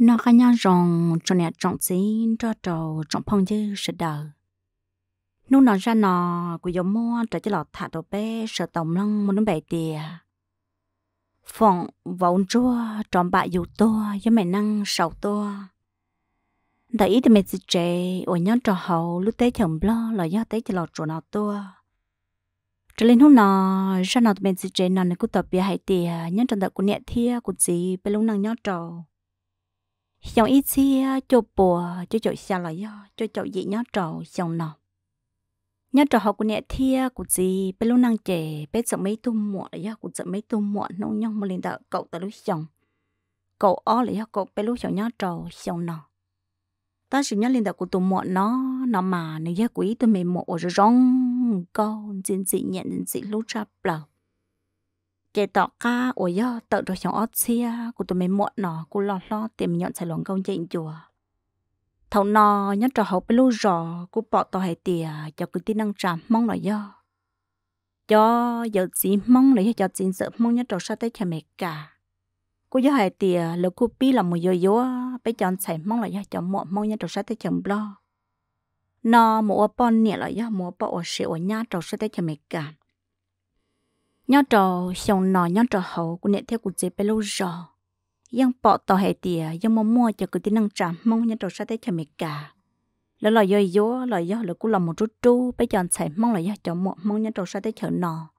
nó khá nhau rồng cho nè trọng chí cho trò trọng phong chứ sợ đờ nô nó ra nó của giống mua trở cho lọ thả đồ bê sợ tổng lăng muốn nó bẻ tìa phòng vọng chua trọng bạ dù to cho mẹ năng sầu to đã ít thì mẹ chỉ trẻ ở nhau trò hậu lúc tế chồng lo là do tế cho lọ chỗ nào to trở lên hôm nọ ra nọ tụi mình chỉ trẻ nọ này cũng tập bia hải tìa nhân trần đợi của nhẹ thia của gì bên lúc năng nhau trầu xong ít xí cho bùa cho chỗ xa lại do cho chỗ gì nhớ trầu xong nọ nhớ trầu học của nẹt thia của gì bé lúc năng trẻ bé sợ mấy tu muộn là do của sợ mấy tu muộn nông nhông mà liền đợi cậu ta lúc xong cậu ó là do cậu bé lúc xong nhớ trầu xong nọ ta chỉ nhớ liền đợi của tu muộn nó nó mà nếu do quý tôi mềm mộ rồi rong câu diễn dị nhận dị lúc ra blau kể tọ ca ủa do tự rồi chọn ót xia của tụi mình muộn nọ của lo lo tìm nhọn sài lòng công chuyện chùa thầu nọ nhớ trò hậu bên lưu rò của bỏ tọ hệ tìa cho cứ tin năng trà mong là do. cho giờ chỉ mong là cho chỉ sợ mong nhớ trò sa tế cho mẹ cả cô yo hệ tìa là cô pi là một yo yo bé chọn sài mong là do cho muộn mong nhớ trò sa tế chồng lo nọ một bọn nè là do một bọn ở sẹo nhà trò sa tế cho mẹ cả nhớ trò xong nọ nhớ trò hậu của nẹt theo của chế bé lâu rồi yang bỏ tàu hệ tiề, yang mong mua cho cái tính năng chạm mong nhớ trò sa tế cho mẹ cả lỡ lòi dơi dố lòi dơ lỡ cũng làm một chút chú bây giờ chạy mong lòi dơ cho một mong nhớ trò sa tế chợ nọ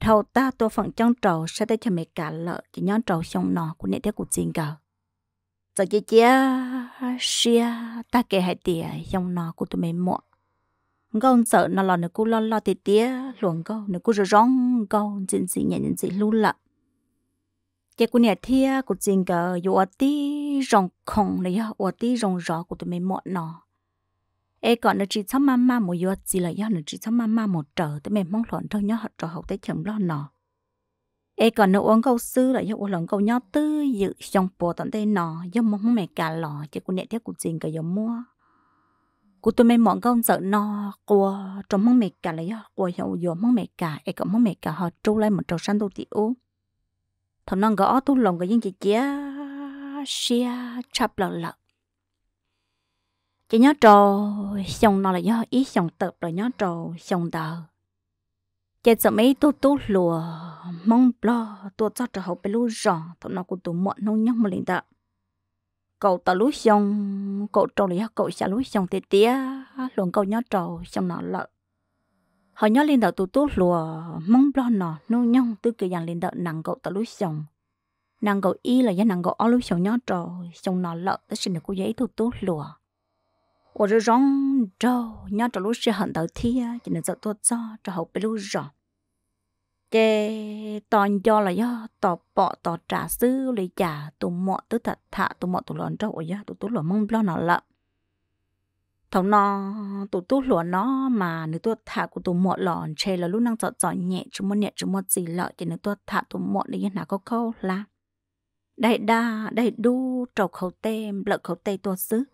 thầu ta tôi phận trong trầu sa tế cho mẹ cả lỡ chỉ nhớ trầu xong nọ của nẹt theo của chính cả giờ chia chia xia ta kể hệ tiề, yang nọ của tụi mẹ muộn con sợ nó lo nó cứ lo lo tê tía luồng câu nó cứ rong câu chuyện gì nhảy nhẹ gì luôn lợ cái cô nhà thia của chuyện cờ dù ở tí rong khong này ở tí rong rõ của tụi mày mọn nó ấy còn nó chỉ cho mama một giờ gì là do nó chỉ cho mama một trở tụi mày mong lợn cho nhớ họ trò học tới chậm lo nó ấy còn nó uống câu sư là do uống lợn câu nhớ tư dự trong bộ tận đây nó do mong mẹ cả lò cái cô nhà thia của chuyện cờ do mua cú tụi mình mong công sợ no, của trong mong mẹ cả lấy của hiệu dỗ mong mẹ cả ai cũng mong mẹ cả họ trâu lại một trâu săn đồ tiểu thằng nó gõ tôi lòng cái những chị chia chia chập lợ lợ chị nhớ trâu xong nó là do ý xong tập rồi nhớ trâu xong tờ chị sợ mấy tôi tu lùa mong lo tôi cho trâu hậu bên lú rò thằng nó của tụ muộn nông nhóc mà liền tợ cậu ta lúi xong cậu trâu lý cậu xả lúi xong tê tía luồng cậu nhớ trâu xong nọ lợ họ nhớ lên đợt tụ tú lùa mong lo nọ nô nhong tư kỳ dàn lên đợt nàng cậu ta lúi xong nàng cậu y là do nàng cậu ở lúi xong nhớ trâu xong nọ lợ tới xin được cô giấy tụ tú lùa ở rồi rong trâu nhớ trâu lúi sẽ hận đầu thia chỉ nên dạo tuột cho trâu hậu bê lúi rồi chế toàn do là do tò bỏ tò trả sư lấy trả tụ mọ tứ thật thả tụ mọ tụ lợn trâu ở tụ tụ lợn mông lo nó lợ thầu nó tụ tụ lợn nó mà nếu tụ thả của tụ mọ lòn chê là lúc năng dọn dọn nhẹ chúng muốn nhẹ chúng muốn gì lợ thì nếu tụ thả tụ mọ thì như nào có câu là đại đa đại đu trầu khẩu tem lợ khẩu tây tua sư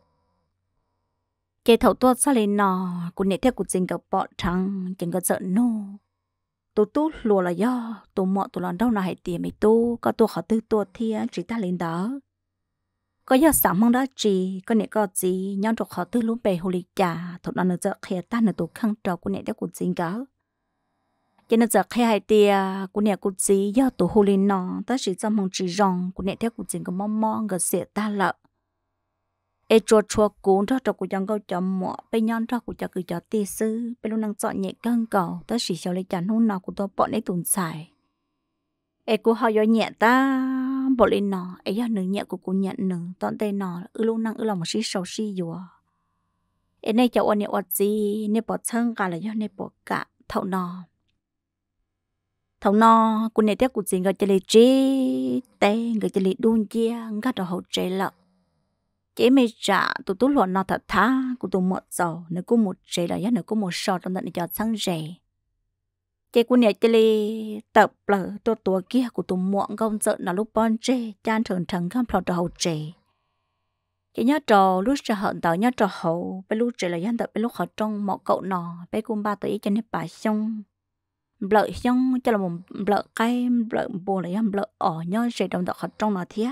chế thầu tua sao lên nó cũng nhẹ theo của trình gặp bỏ trăng trình gặp sợ nô tôi tú lùa là do tôi mọ tôi làm đâu nào hay tiền mày tu có tôi họ tư tôi thiên chỉ ta lên đó có giờ sáng mong đó chỉ có nè có gì nhau trọc họ tư luôn bề hồ lịch trà thuộc nó giờ khía ta nửa tôi khăn trò của nè đã cũng dính cả cho nên giờ khía hai tia của nè cũng gì do tôi hồ lịch nọ ta chỉ cho mong chỉ rong của nè theo cũng dính có mong mong gần sẽ ta lợ ai cho cho cuốn đó cho cụ chẳng câu cho mỏ bây nhon cho cụ cho cứ cho tê sư bây luôn năng chọn nhẹ cân cầu tới chỉ cho lấy chẳng hôm nào cụ tôi bọn ấy tồn xài ai cụ họ do nhẹ ta bỏ lên nọ ấy do nữ nhẹ của cụ nhận nữ tọn tê nọ ư luôn năng ư lòng một sĩ sầu sĩ dùa ai nay cho ôn nhẹ ọt gì nè bỏ thân cả là do nè bỏ cả thậu nọ thằng nó cụ này tiếc cụ gì người chơi lì trí tê người chơi lì đun chia ngắt đầu hậu chơi lợn chỉ mới trả tụt tú luận nó thật tha của tụi một giàu nếu có một chế là nhất nếu có một sò trong tận cho sang rẻ chế của nhà chế li tập lở tụt tụi kia của tụi muộn công sợ là lúc bon chế chan thường thằng không phải phật hậu chế chế nhớ trò lúc ra hận tàu nhớ trò hậu bây lúc chế là dân tập bây lúc họ trong một cậu nọ bây cùng ba tuổi cho nên bà xong lợ xong cho là một lợ cay lợ bồ là dân lợ ở nhớ chế trong tập họ trong nọ thiệt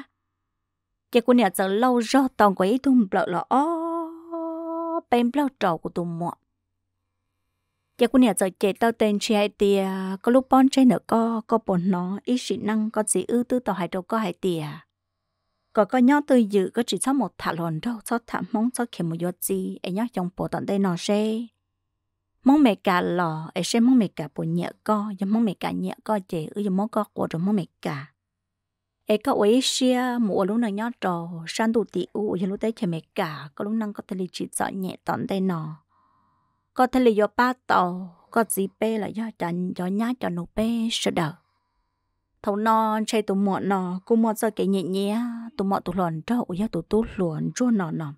cái cô nè giờ lâu rõ tòng quấy tung lọ lọ ó bên bao trầu của tụi mọ cái cô nè giờ chạy tao tên chị hai tìa có lúc bón chơi nữa co có bồn nó ít sĩ năng có gì ư tư tao hai đầu có hai tìa có có nhớ tôi dự có chỉ sau một thả lòn đâu sau thả mong sau khi một giọt gì ấy nhớ trong bộ tận đây nó xe mong mẹ cả lò ấy xe mong mẹ cả bộ nhẹ co giờ mong mẹ cả nhẹ co chế ư giờ mong co của rồi mong mẹ cả ấy có ấy xia một lúc nào nhát trò sang tụ tỷ u giờ lúc tới chỉ mệt cả có lúc năng có thể chỉ sợ nhẹ tận tay nọ có thể là do ba tàu có gì bê là do chân do nhát cho nó bê sợ đỡ Thấu non chơi tụ muộn nọ cô muộn giờ cái nhẹ nhẹ tụ muộn tụ lòn trâu giờ tụ tụ lòn chua nọ nọ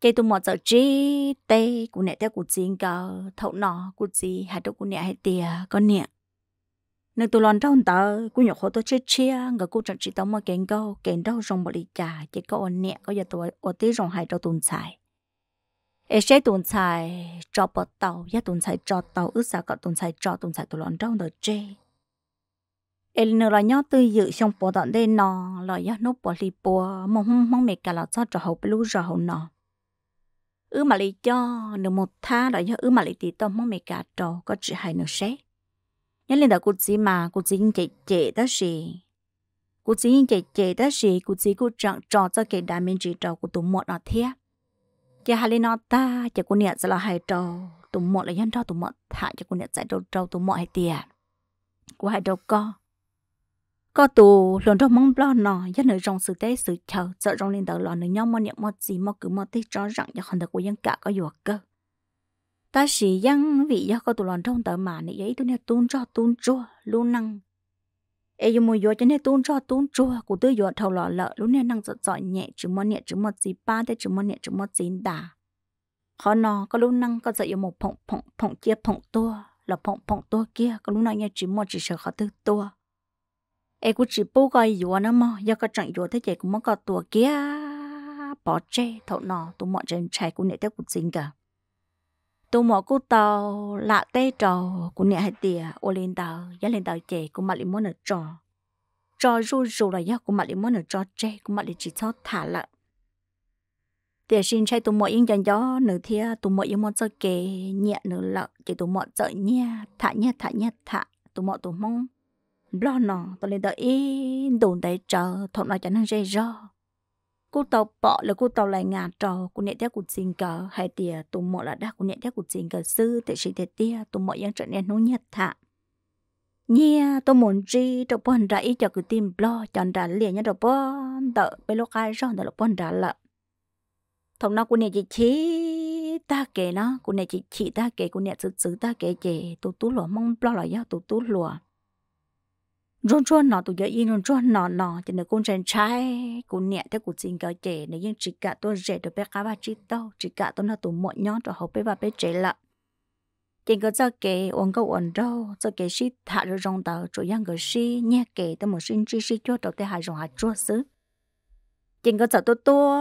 chơi tụ muộn giờ chi tê cụ nè tê cụ chín cờ thấu nọ cụ gì hạt đâu cụ nè hay tìa con nè nên tụi lon trong tờ cũng nhổ khổ tôi chết chia người cũng chẳng chỉ tao mà kén câu kén đâu rong bỏ đi cả chỉ có ôn nhẹ có giờ tôi ở tí rong hai đâu tuần xài ế sẽ tuần xài cho bỏ tàu giá tuần xài cho tàu ước sao có tuần xài cho tuần xài tụi lon trong tờ chê ế nữa là nhớ tư dự xong bỏ tận đây nọ là giá nốt bỏ lì bỏ mong mong mẹ cả là cho trò hậu lúc rồi hậu nọ ư mà lì cho nửa một tháng là nhớ ư mà lì tí tao mong mẹ cả trò có chỉ hai nửa xét nhân lên đó cô chỉ mà cô chỉ chạy chạy đó gì cô chỉ chạy chạy đó gì cô chỉ cô chọn chọn cho cái đam mê chỉ trò của tụi một nó thế chị hà lên nó ta chị cô nhẹ là hai trò tụi một là nhân cho tụi một thả chị cô nhẹ giải đầu trâu tụi một hai tiền của hai đầu co có tù luôn trong mong lo nọ nhất nơi trong sự tế sự chờ sợ trong lên đầu lo nơi nhau mà niệm một gì mà cứ mong tích cho rằng cho hòn đầu của dân cả có dùa cơ ta chỉ yang vị do có tụ lòn trong tờ mà này ấy tôi nè tuôn cho tuôn cho luôn năng ấy dùng mùi cho nên tuôn cho tuôn cho, của tôi dùng thầu lọ lợ luôn nè năng giọt giỏi nhẹ chỉ một nhẹ chỉ một gì ba tới chỉ một nhẹ chỉ một gì đà khó nọ có luôn năng có giọt dùng một phộng phộng phộng kia phộng tua là phộng phộng tua kia có luôn năng nhẹ chỉ một chỉ sợ khó tư tua ấy cũng chỉ bố gọi dùng nó mà do có chẳng dùng thế chạy cũng mất có tua kia bỏ chê thầu nọ tụi mọi chuyện chạy cũng nè tới cũng xin cả tôi mò cú tàu lạ tê trò của nhà hai tìa ô lên tàu giá lên tàu chè của mặt lì món ở trò trò ru ru là giá của mặt lì món ở trò chè của mặt lì chỉ cho thả lạ tìa xin chạy tụi mò yên dần gió nửa thia tụi mò yên món cho kề nhẹ nửa lợ chỉ tụi mò chợ nha thả nha thả nha thả tụi mò tụi mong lo nọ tôi lên tàu yên đồn đấy chờ thuận là chẳng nên rơi rò cô tàu bỏ là cô tàu lại ngả trò cô nhẹ theo cuộc sinh cờ hai tia tụi mọ là đã cô nhẹ theo cuộc sinh cờ sư tại sự thật tia tụi mọ yang trở nên nông nhiệt thạ nhia tôi muốn gì đâu bọn ra ý cho cứ tìm lo chọn ra liền nhá đâu bọn đỡ bây lúc ai rồi đâu bọn ra lợ thông nó cô nhẹ chỉ chỉ ta kể nó cô nhẹ chỉ chỉ ta kể cô nhẹ chữ chữ ta kể chè tụi tú lúa mong lo là do tụi tú lúa rôn rôn nọ tụi giờ yên rôn rôn nọ nọ chỉ nó cũng rèn trái cũng nhẹ theo cũng xin cái trẻ nó nhưng chỉ cả tôi rẻ được bé cá ba chỉ tao chỉ cả tôi nó tụi mọi nhó rồi học bé ba bé trẻ lạ chỉ có cho kể uống câu uống đâu cho kể xí thả rồi rong tàu chỗ yang cái xí nhẹ kể tôi một xin chỉ xí cho đầu tiên hai rồng hai chua xứ chỉ có cho tôi tua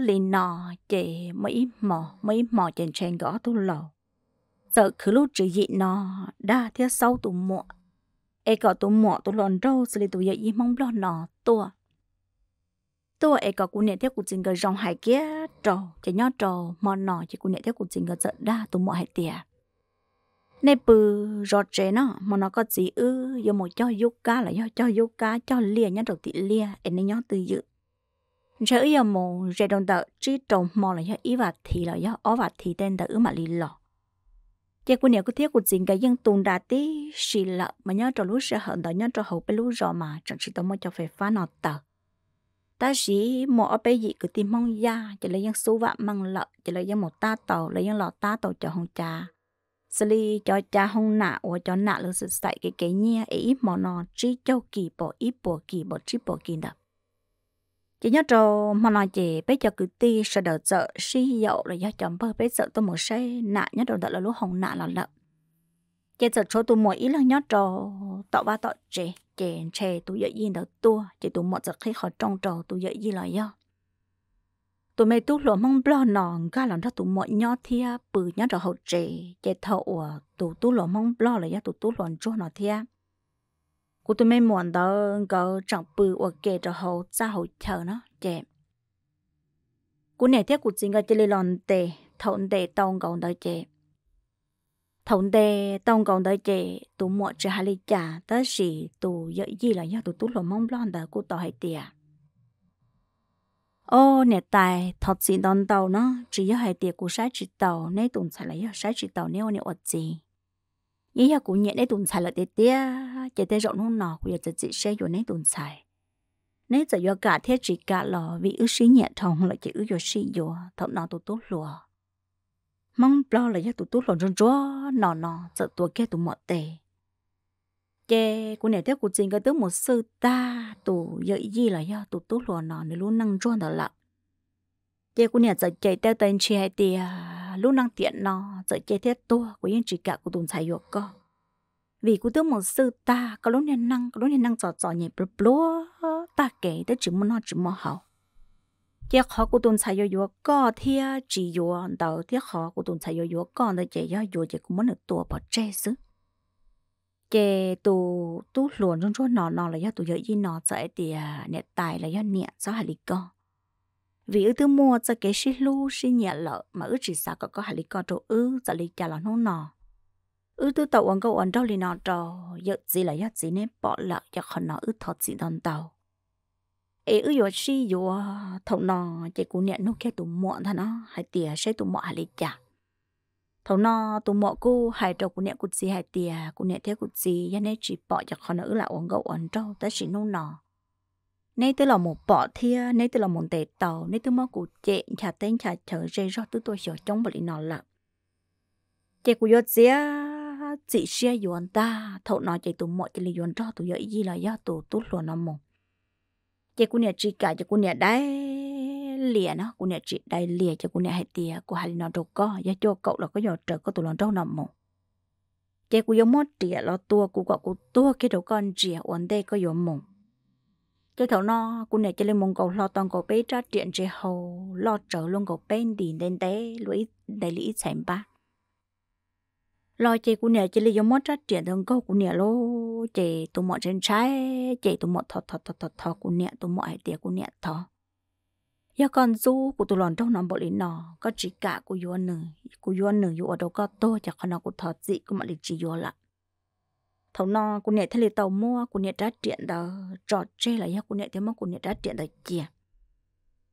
liền nọ chỉ mấy mỏ mấy mỏ trên trên gõ tôi lầu sợ cứ lúc chỉ dị nọ đa theo sau tụi mọi ai có tụ mỏ tụ lòn râu xử lý tụ dậy y mong lo nọ tua tua ai có cụ nẹt theo cụ trình cái rong hải kia trò chỉ nhó trò mò nọ chỉ cụ nẹt theo cụ trình cái giận đa tụ mỏ hải tiề nè bự rót chế nó mà nó có gì ư do một cho yoga là do cho yoga cho lia nhá đầu tị lia em nên nhó tự dự chế ư do một chế đồng tờ chỉ trồng mò là do ý và thì là do ó và thì tên tờ ư mà lì lọ giờ cô nè cô thiết cô dính cái dân tùng đã tí xì lợ mà nhớ cho lúc sẽ hận đó nhớ cho hậu bên lúc rồi mà chẳng chỉ tao mới cho phải phá nọ tờ ta chỉ một ở bên gì cứ tìm mong ya chỉ lấy dân số vạn mang lợ chỉ lấy dân một ta tàu lấy dân lọ ta tàu cho hồng cha xử lý cho cha hồng nạ hoặc cho nạ lúc sự sạy cái cái nhia ấy mò nọ chỉ cho kỳ bỏ ít bỏ kỳ bỏ chỉ bỏ kỳ đập chỉ nhớ trò mà nói chỉ bây cho cứ ti sợ đỡ sợ suy dậu là do chồng bơ bây sợ tôi một xe nạ nhớ đồ đỡ là lúc hồng nạ là lợn chỉ sợ chỗ tôi mỗi ý là nhớ trò tạo ba tạo trẻ trẻ trẻ tôi dạy gì đó tua chỉ tôi một giờ khi họ trong trò tôi dạy gì là do tôi mày tu lúa mong blo nọ ga là nó tụi mọi nhó thia bự nhớ trò hậu trẻ trẻ thọ à, tụi tu lúa mong blo là do tụi tu lúa cho nó thia cô tôi mới muốn đó có trọng bự ở kề cho hậu ra hậu chờ nó chè cô này thiết của chính cái chơi lòn tề thọn tề tông còn đó chè thọn tề tông còn đó chè tụ mọi chuyện hai ly trả tới gì tụ dễ gì là nhá tụ tôi lo mong lon đó cô tỏ hay tiệt ô nè tài thật xin đón tàu nó chỉ do hai tiệt của sai chỉ tàu nên tụng phải lại do sai chỉ tàu nếu nè ở gì nhớ ya cũng nhẹ đấy tồn tại là tê tê chỉ tê rộng hơn nọ cũng giờ chỉ xe rồi nấy tồn tại, nấy giờ do cả thế chỉ cả lò vì ứ sĩ nhẹ thòng là chỉ ứ do sĩ do thằng nọ tụt tốt lùa mong bao là do tụt tốt lùa rong rong nọ nọ sợ tụt kia tụt mọt tê chê cũng nè thế cuộc chính cái tướng một sư ta tụ giờ gì là do tụt tốt lùa nọ nếu luôn năng cho đó là chế cũng nhà giờ chế tao tên chị hay tiền lúc năng tiện nó giờ chế thế to của những chị cả của tụi thầy yok co vì cô tưởng một sư ta có lúc nên năng có lúc nên năng trò trò nhẹ bờ bờ ta kể tới chỉ muốn nó chỉ muốn học chế khó của tụi thầy yok co thì chỉ yok đầu thì khó của tụi thầy yok co nó chế yo yo chế cũng muốn được tua bỏ chế xứ chế tu tu luồn trong chỗ nọ nọ là do tu yo gì nọ sợ tiền nẹt tài là do nẹt sao hả lý co vì ư tư mua cho cái xí lu xí nhẹ lợ mà ư chỉ sao có có hạt lý con trâu ư cho lý trả lọ nó nọ ư tư tàu ông câu ông đâu lý nò trò giờ gì là giờ gì nên bỏ lợ cho còn nọ ư thọt gì đòn tàu ê ư yo xí yo thầu nò chỉ cú nhẹ nó kia tụ muộn thà nó hay tìa sẽ tụ muộn hạt lý trả thầu nò tụ muộn cô hay trò cú nhẹ cú gì hay tiề cú nhẹ theo cú gì giờ nên chỉ bỏ cho còn nọ ư là ông câu ông đâu tới xí nó nọ nay tôi là một bọ thia nay tôi là một tệ tàu nay tôi mau cụ chệ chả tên chả chở dây rót tôi tôi hiểu trong bởi nó là chị của yo chia chị chia yuan ta thọ nói chị tụi mọi chị lấy yuan rót tụi yo gì là yo tụi tụi luôn nó mồm chị của nhà chị cả chị của nhà đấy lìa nó của nhà chị đây lìa chị của nhà hai tia của hai nó đâu có do cho cậu là có giờ trời có tụi luôn đâu nằm mồm chị của yo mất trẻ lo tua của cậu của tua cái đầu con trẻ ổn đây có yo mồm cái thầu nó cũng này cho lên mông cầu lo toàn cầu bé ra chuyện chế hầu lo trở luôn cầu bé đi đến té lũy đại lý xem ba lo chế cũng này cho lên giống mót ra chuyện thằng câu cũng này lo chế tụi mọi trên trái chế tụi mọi thọ thọ thọ thọ thọ cũng này tụi mọi tiệc cũng này thọ giờ còn du của tụi lòn trong nằm bộ lý nọ có chỉ cả của yuan nữ của yuan nữ ở đâu có tôi, chắc nó của thọ dị của mọi lịch chỉ yuan lại thầu nó cô nè thay lì tàu mua cô nè trả tiền đó trò chơi là nhá cô nè thế mà cô nè trả tiền đó chè,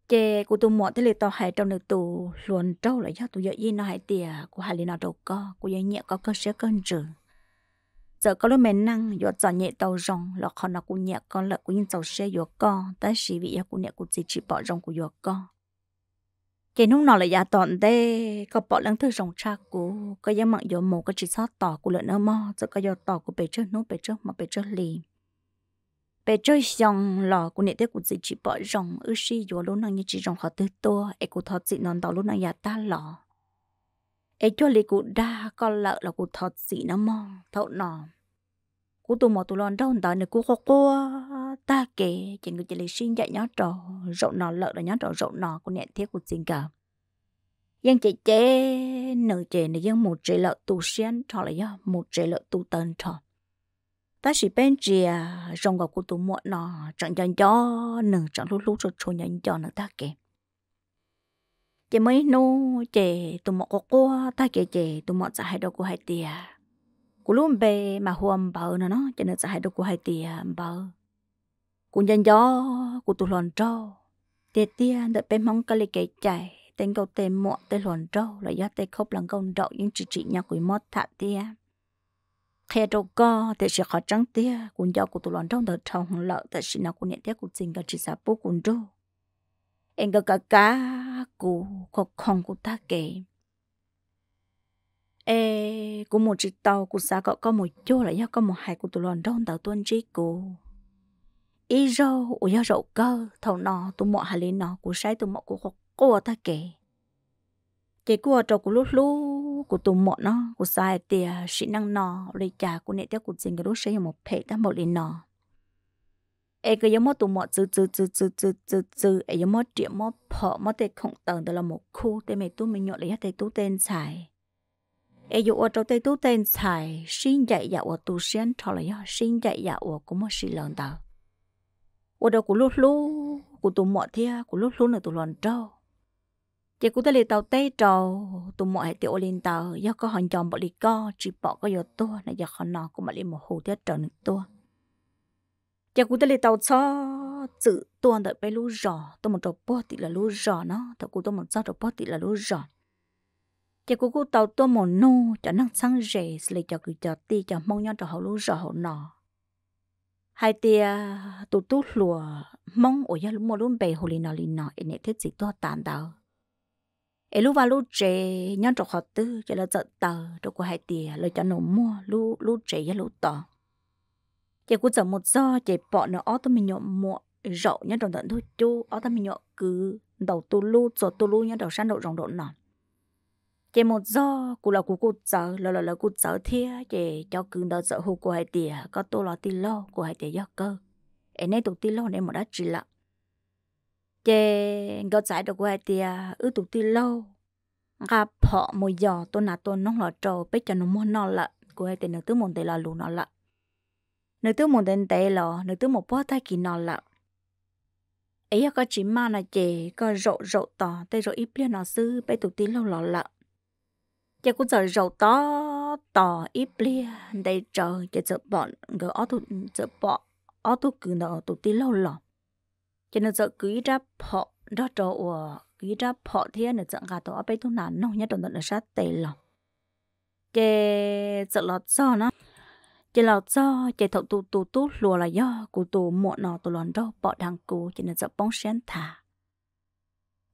chè, cô tu mua thế lì tàu hải trong được tù luồn trâu là nhá tụ dậy gì nó hải tiề, cô hải lì nó đâu có cô dậy nhẹ có cơ sẽ cơn trường giờ có lúc mệt năng yo cho nhẹ tàu rong là khó nó cô nhẹ con là cô nhìn tàu xe yo con tới sĩ vị ya cô nhẹ cũng chỉ chỉ bỏ rong của yo con cái nung nọ là giả tọn đê có bỏ lăng thứ rồng cha cũ có giá mặn dỗ mồ có chỉ sót tỏ của lợn ơ mò rồi có dò tỏ của bể chơi nung bể chơi mà bể chơi lì bể chơi xong lò của nệ thế của chị chỉ bỏ rồng ư si dỗ lúc năng như chỉ rồng họ tư tua ấy của thọ chị nón tỏ lúc năng giả ta lò ấy cho lì của đa con lợn là của thọ chị nó mò thọ nọ cú tụ mò tụ lon đâu đó nữa cú khó cua ta kể chuyện người chị lấy sinh dạy nhá trò rậu nọ lợ là nhá trò rậu nọ của nẹt thiết của sinh cả dân chị chế nở chế này dân một chế lợ tụ sen trò là do một chế lợ tụ tần trò ta chỉ bên chị rồng gọc của tụ mò nọ chẳng chẳng cho nở chẳng lúc lúc rồi trôi nhận cho nở ta kể chị mới nô chị tụ mò có cua ta kể chị tụ mò giải đâu của hai tiền cú luôn bê mà huom bờ nó nó cho nên sẽ hại được của hai tìa bờ cú nhân gió cú tụ lòn trâu tiệt tiên đợi bên mong cái lì cái chạy tên câu tên mọ tên lòn trâu là do tên khóc lần công trậu những chị chị nhà quỷ mót thả tia khe trâu co tên sẽ khó trắng tia cú do cú tụ lòn trâu đợi trâu hồng lợ tại sự nào cú nhẹ tia cú xin cả chị sa bố cú trâu em cả cả cá cú khó không cú ta kể ê cũng một chiếc tàu cũng xa cậu có một chỗ là do có một hai của tụi lòn đông tàu tuân trí cô ý rô ủa do rậu cơ thầu nọ tụi mọ hà lên nọ của sai tụi mọ của học cô ta kể chỉ của trâu của lúc lú của tụi mọ nó của sai tìa à, sĩ năng nọ lấy trà của nệ tiêu của dình cái lúc sẽ một phe ta một lên nọ ê cái giống mọ tụi mọ chữ chữ chữ chữ chữ chữ chữ ê giống mọ triệu mọ phở mọ tê khổng tầng đó là một khu tê mày tụi mình nhọn lấy hết tê tụi tên xài ai yu ở trong tay tu tên xài xin dạy dạ ở tu xuyên cho là yo xin dạy dạ ở cũng một xin lần tao ở đâu cũng lúc lúc của tụ mọi thia cũng lúc lúc là tụ lần trâu chỉ cũng tới lì tàu tê trâu tụ mọi hệ tiểu lên tàu do có hàng chồng bỏ lì co chỉ bỏ có yo tua này giờ khó nọ cũng mà lì một hồ tiết trâu nữa tua chỉ cũng tới lì tàu cho tự tuần đợi bé lú rò tôi một trâu bò thì là lú rò nó thật cũng tôi một sao trâu bò thì là lú rò chỉ cô cô tàu tôi mồ nô cho năng sáng rể lấy cho cứ cho ti cho mong nhau cho hậu lúa rõ hậu nọ hai tia tụ tú lùa mong ở gia lũ mồ lũ bề hồ lì nọ lì nọ em thích gì tôi tàn đầu em lú vào lú trẻ nhau cho họ tư cho là giật tờ cho cô hai tia lấy cho nổ mua lú lú trẻ gia lũ tỏ chỉ cô giờ một do chỉ bỏ nó ó tôi mình nhộn mua rậu nhau trong tận thôi chú ó tôi mình nhộn cứ đầu tu lú rồi tu lú nhau đầu sang đầu rồng độ nọ chỉ một do cụ là cụ cụ sợ là là là cụ sợ thia chỉ cho cứ đó sợ hụt của hai tìa có tô là tì lo của hai tìa do cơ em nay tụt tì lo nên mà đã chỉ lạ chỉ có giải được của hai tìa ư tụt tì lo gặp họ một giờ tôi nà tôi nóng là trâu bây giờ nó muốn nó lạ của hai tìa nữa tứ muốn tề là lù nó lạ nữa tứ muốn tên tề là nữa tứ một bó tay kỳ nó lạ ấy có chỉ mà là chỉ có rộ rộ tỏ tay rộ ít biết nó sư bây tụt tì lo lọ lạ giờ cũng giờ rầu to to ít bia đây chờ giờ giờ bỏ ngờ ở tu giờ bỏ ở tu cứ nợ tu tí lâu lọ cho nên giờ cứ ra bỏ ra chỗ ờ, cứ ra bỏ thế nên giờ gà tôi ở bên tu nản nông nhất đồng là sát tệ lọ giờ giờ lọt do nó chỉ là do chỉ thọ tu tu tu lùa là do của tu muộn nọ tu lòn đâu bỏ đằng cụ chỉ nên giờ bóng sen thả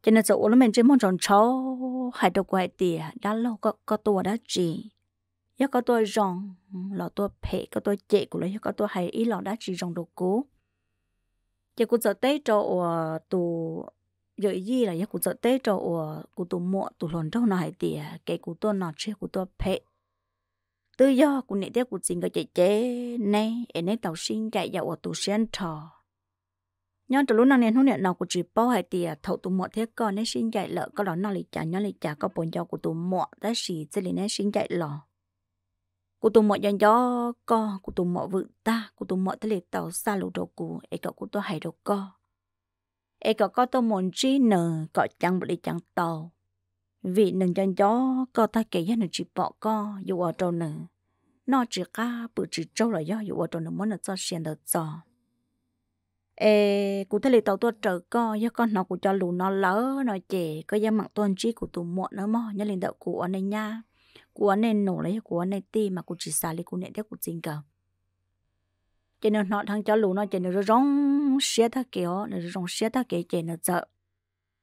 cho nên chỗ mình chỉ muốn chọn cháu hai đầu quay tỉa đã lâu có có tuổi đã chỉ nhớ có tua rong lọ tua phê có tua chệ của lấy có tua hay ý lọ đã chỉ rong đồ cũ chỉ cũng sợ tết cho tù giờ gì là nhớ cũng sợ tết cho cụ tù mọ tù lồn trâu này tỉa cái cụ tua nọ chơi cụ tua phê tự do cụ nệ tết cụ xin cái chế chế này em tàu xin cái dạo ở tù sen trò nhóm từ lúc nào nên hôm nay nó cũng chỉ bao hai tiền thầu tụ mọ thế còn nên xin dạy lợ có đó nó lì trả nhóm lịch trả có bốn cho của tụ mọ đã xì chỉ lì xin dạy lọ của tụ mọ dân gió co của tụ mọ vự ta của tụ mọ thế lì tàu xa lũ đồ cụ ấy cậu của tôi hay đồ co ấy cậu có tôi muốn chi nở cậu chẳng bị chẳng tàu vì nâng dân gió co ta kể nhất là chỉ bỏ co dù ở trâu nở nó chỉ ca bự chỉ trâu là do dù ở trâu nở muốn là do xiên được giò ê cụ thể là tàu tôi trở co do con nó của cho lù nó lỡ nó trẻ có do mạng tuần trí của tù muộn nữa mò nhớ lên đậu của anh này nha của anh này nổ lấy của anh này ti mà cụ chỉ xả lấy cụ nện theo cụ chính cờ cho nên nó thằng cho lù nó cho nó rong xe thà kéo nó rong xe thà kéo chạy nó sợ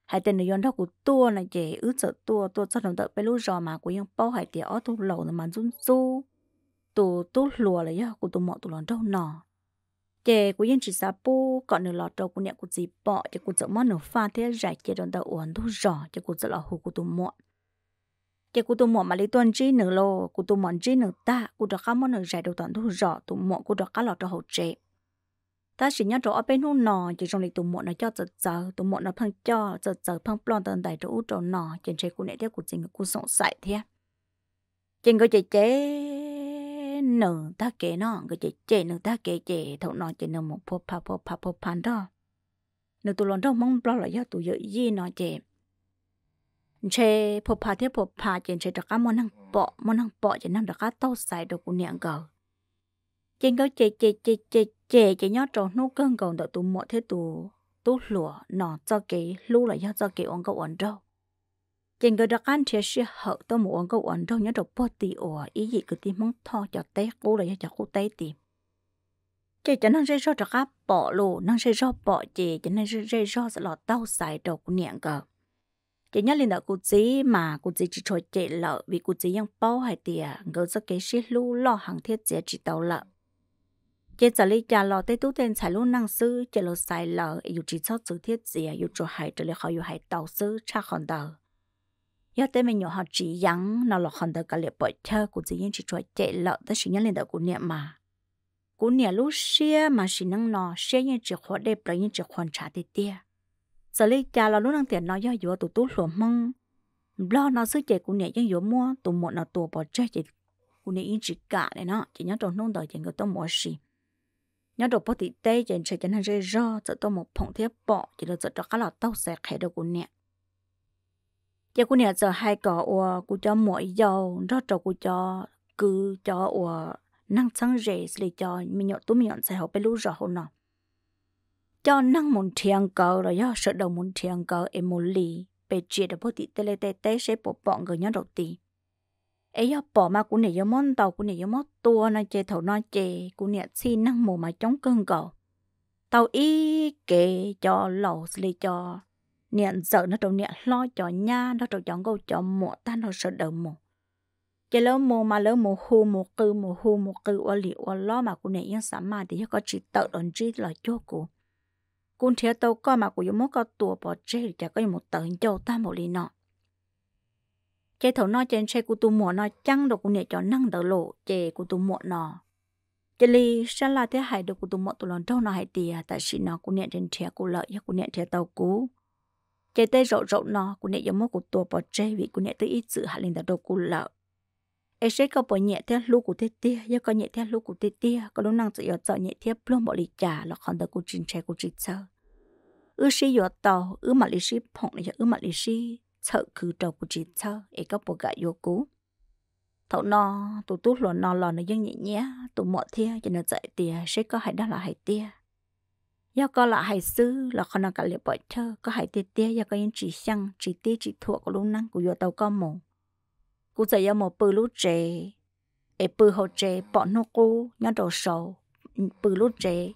hai tên nó yon thao của tôi là chạy ướt trợ tôi, tôi cho nó đợi bê lúc rồi mà của yon bao hai tiền ó thu lẩu nó mà run su tôi tù lùa lấy của tù mọ tôi lòn đâu nọ chế của dân chỉ sa bu còn nửa lọ trâu của nhà của gì bỏ cho của chỗ món nửa pha thế giải chế đòn tàu uống thu rõ cho của chỗ lọ hồ của tụ mọ chế của tụ mọ mà lấy tuần chi nửa lô của tụ mọ chi nửa ta của đó cá món nửa giải đầu toàn thu rõ tụ mọ của đó cá lọ trâu hậu chế ta chỉ nhớ chỗ ở bên hông nọ chỉ trong lịch tụ mọ nó cho giờ giờ tụ mọ nó phăng cho giờ giờ phăng plon tận đại chỗ chỗ nò trên chế của nệ thế của chính của sống sải thế trên cái chế chế chế nở ta kế nó cái chế chế nở ta kế chế thấu nó chế nở một phô pa phô pa phô pan đó nở tụ lon đâu mong bao là do tụ dự gì nó chế chế phô pa thế phô pa chế chế đặc cá món năng bọ món năng bọ chế năng đặc cá tao xài đồ của niệm gờ chế gấu chế chế chế chế chế chế nhót tròn nô cơn gồng đợi tụ mọ thế tụ tụ lụa nó cho kế lú là do cho kế ông gấu ổn đâu chỉ người đó ăn thì sẽ hậu tôi muốn có ổn đâu nhớ được bớt tí ổ ý gì cứ tìm mong thọ cho té cố lại cho cố té tìm chỉ cho nên sẽ rót cho cá bỏ lù nên sẽ cho bỏ chị cho nên sẽ cho sẽ lọt tao xài đồ của niệm cờ chỉ nhớ lên đó cụ gì mà cụ gì chỉ cho chị lợ vì cụ bỏ hay tiền người sẽ cái xí lù lo hàng thiết chế chỉ tàu lợ chị trả lý trả lọ tay tú tiền xài lu năng sư chị lọ xài lợ dù chỉ cho sự thiết chế dù cho hay trở lại khỏi dù hay tàu sư cha còn đời giờ tới mình nhỏ họ chỉ yắng nó lọt hòn tờ cả liệp bởi thơ của chỉ yên chỉ cho chạy lợ tới sự nhân lên tờ của niệm mà của niệm lúc xưa mà chỉ năng nó xia yên chỉ khó đẹp rồi yên chỉ khoan trả tiền tia giờ lý cha là lúc năng tiền nó do dùa tụ tú lùa mông lo nó sức chạy của niệm nhưng dùa mua tụ một nó tụ bỏ chơi chỉ của niệm yên chỉ cả để nó chỉ nhớ trong nông đời chỉ người tôi mua gì nhớ đồ bó tị tê chỉ chạy chân hàng rơi rơ giờ tôi một phòng thiết bỏ chỉ là giờ cho cá lọt tàu sẽ khé được của niệm giờ cô nè giờ hai cỏ ủa cô cho mỗi dầu rót cho cô cho cứ cho ủa năng sáng rể để cho mình nhọn túi mình nhọn sẽ học bé lú rõ hơn nào cho năng muốn thiêng cờ rồi do sợ đầu muốn thiêng cờ em muốn lì bê chia được bố tí tê lê tê tê sẽ bỏ bọn người nhau đầu tí ấy do bỏ mà cô nè do món tàu cô nè do món tua nó chê thầu nó chê cô nè xin năng mồ mà chống cơn cầu tàu ý kệ cho lẩu lì cho niệm sợ nó trồng niệm lo cho nha nó trồng chọn câu cho mộ ta nó sợ đầu mộ cái lỡ mồ mà lỡ mồ hù mồ cư mồ hù mồ cư ở lì ở lo mà cũng này yên sắm mà thì có chỉ tự đón chỉ là cho cô cũng thế tàu co mà cũng cô một có tua bỏ chê chả có một tờ cho ta một lì nọ chế thầu nói trên xe của tu mùa nói chăng được cũng này cho năng đỡ lộ chế của tu mùa nó chế lì sẽ là thế hại được của tu mùa tu lon trâu nó hại tìa tại sĩ nó cô này trên xe cô lợi cô này trên tàu cũ chế tê rộ rộ nó của nệ giống mô của tua bỏ chế vì của nệ tới ít sự hạ lên đã đồ cụ lợ ấy sẽ có bỏ nhẹ theo lúc của tê tia do có nhẹ theo lúc của tê tia có lúc năng tự yếu sợ nhẹ theo plum bỏ lì trà là còn được của trình trẻ của trình sơ ư sĩ yếu tàu ư mà lì sĩ phỏng này cho ư mà lì sĩ sợ cứ đầu của trình sơ ấy có bỏ gạ yếu cú thầu nó tụ tút lò nó lò nó dân nhẹ nhé tụ mọ thia cho nó dạy tia sẽ có hãy đó là hãy tia do có là hải sư là con năng cả liệu bởi thơ có hải tiết tiết do có yên chỉ xăng chỉ tiết chỉ thuộc của lúc năng của vô tàu có mồ cụ giờ do một bự lút trẻ ế bự hồ trẻ bỏ nô cô nhớ đồ sầu bự lút trẻ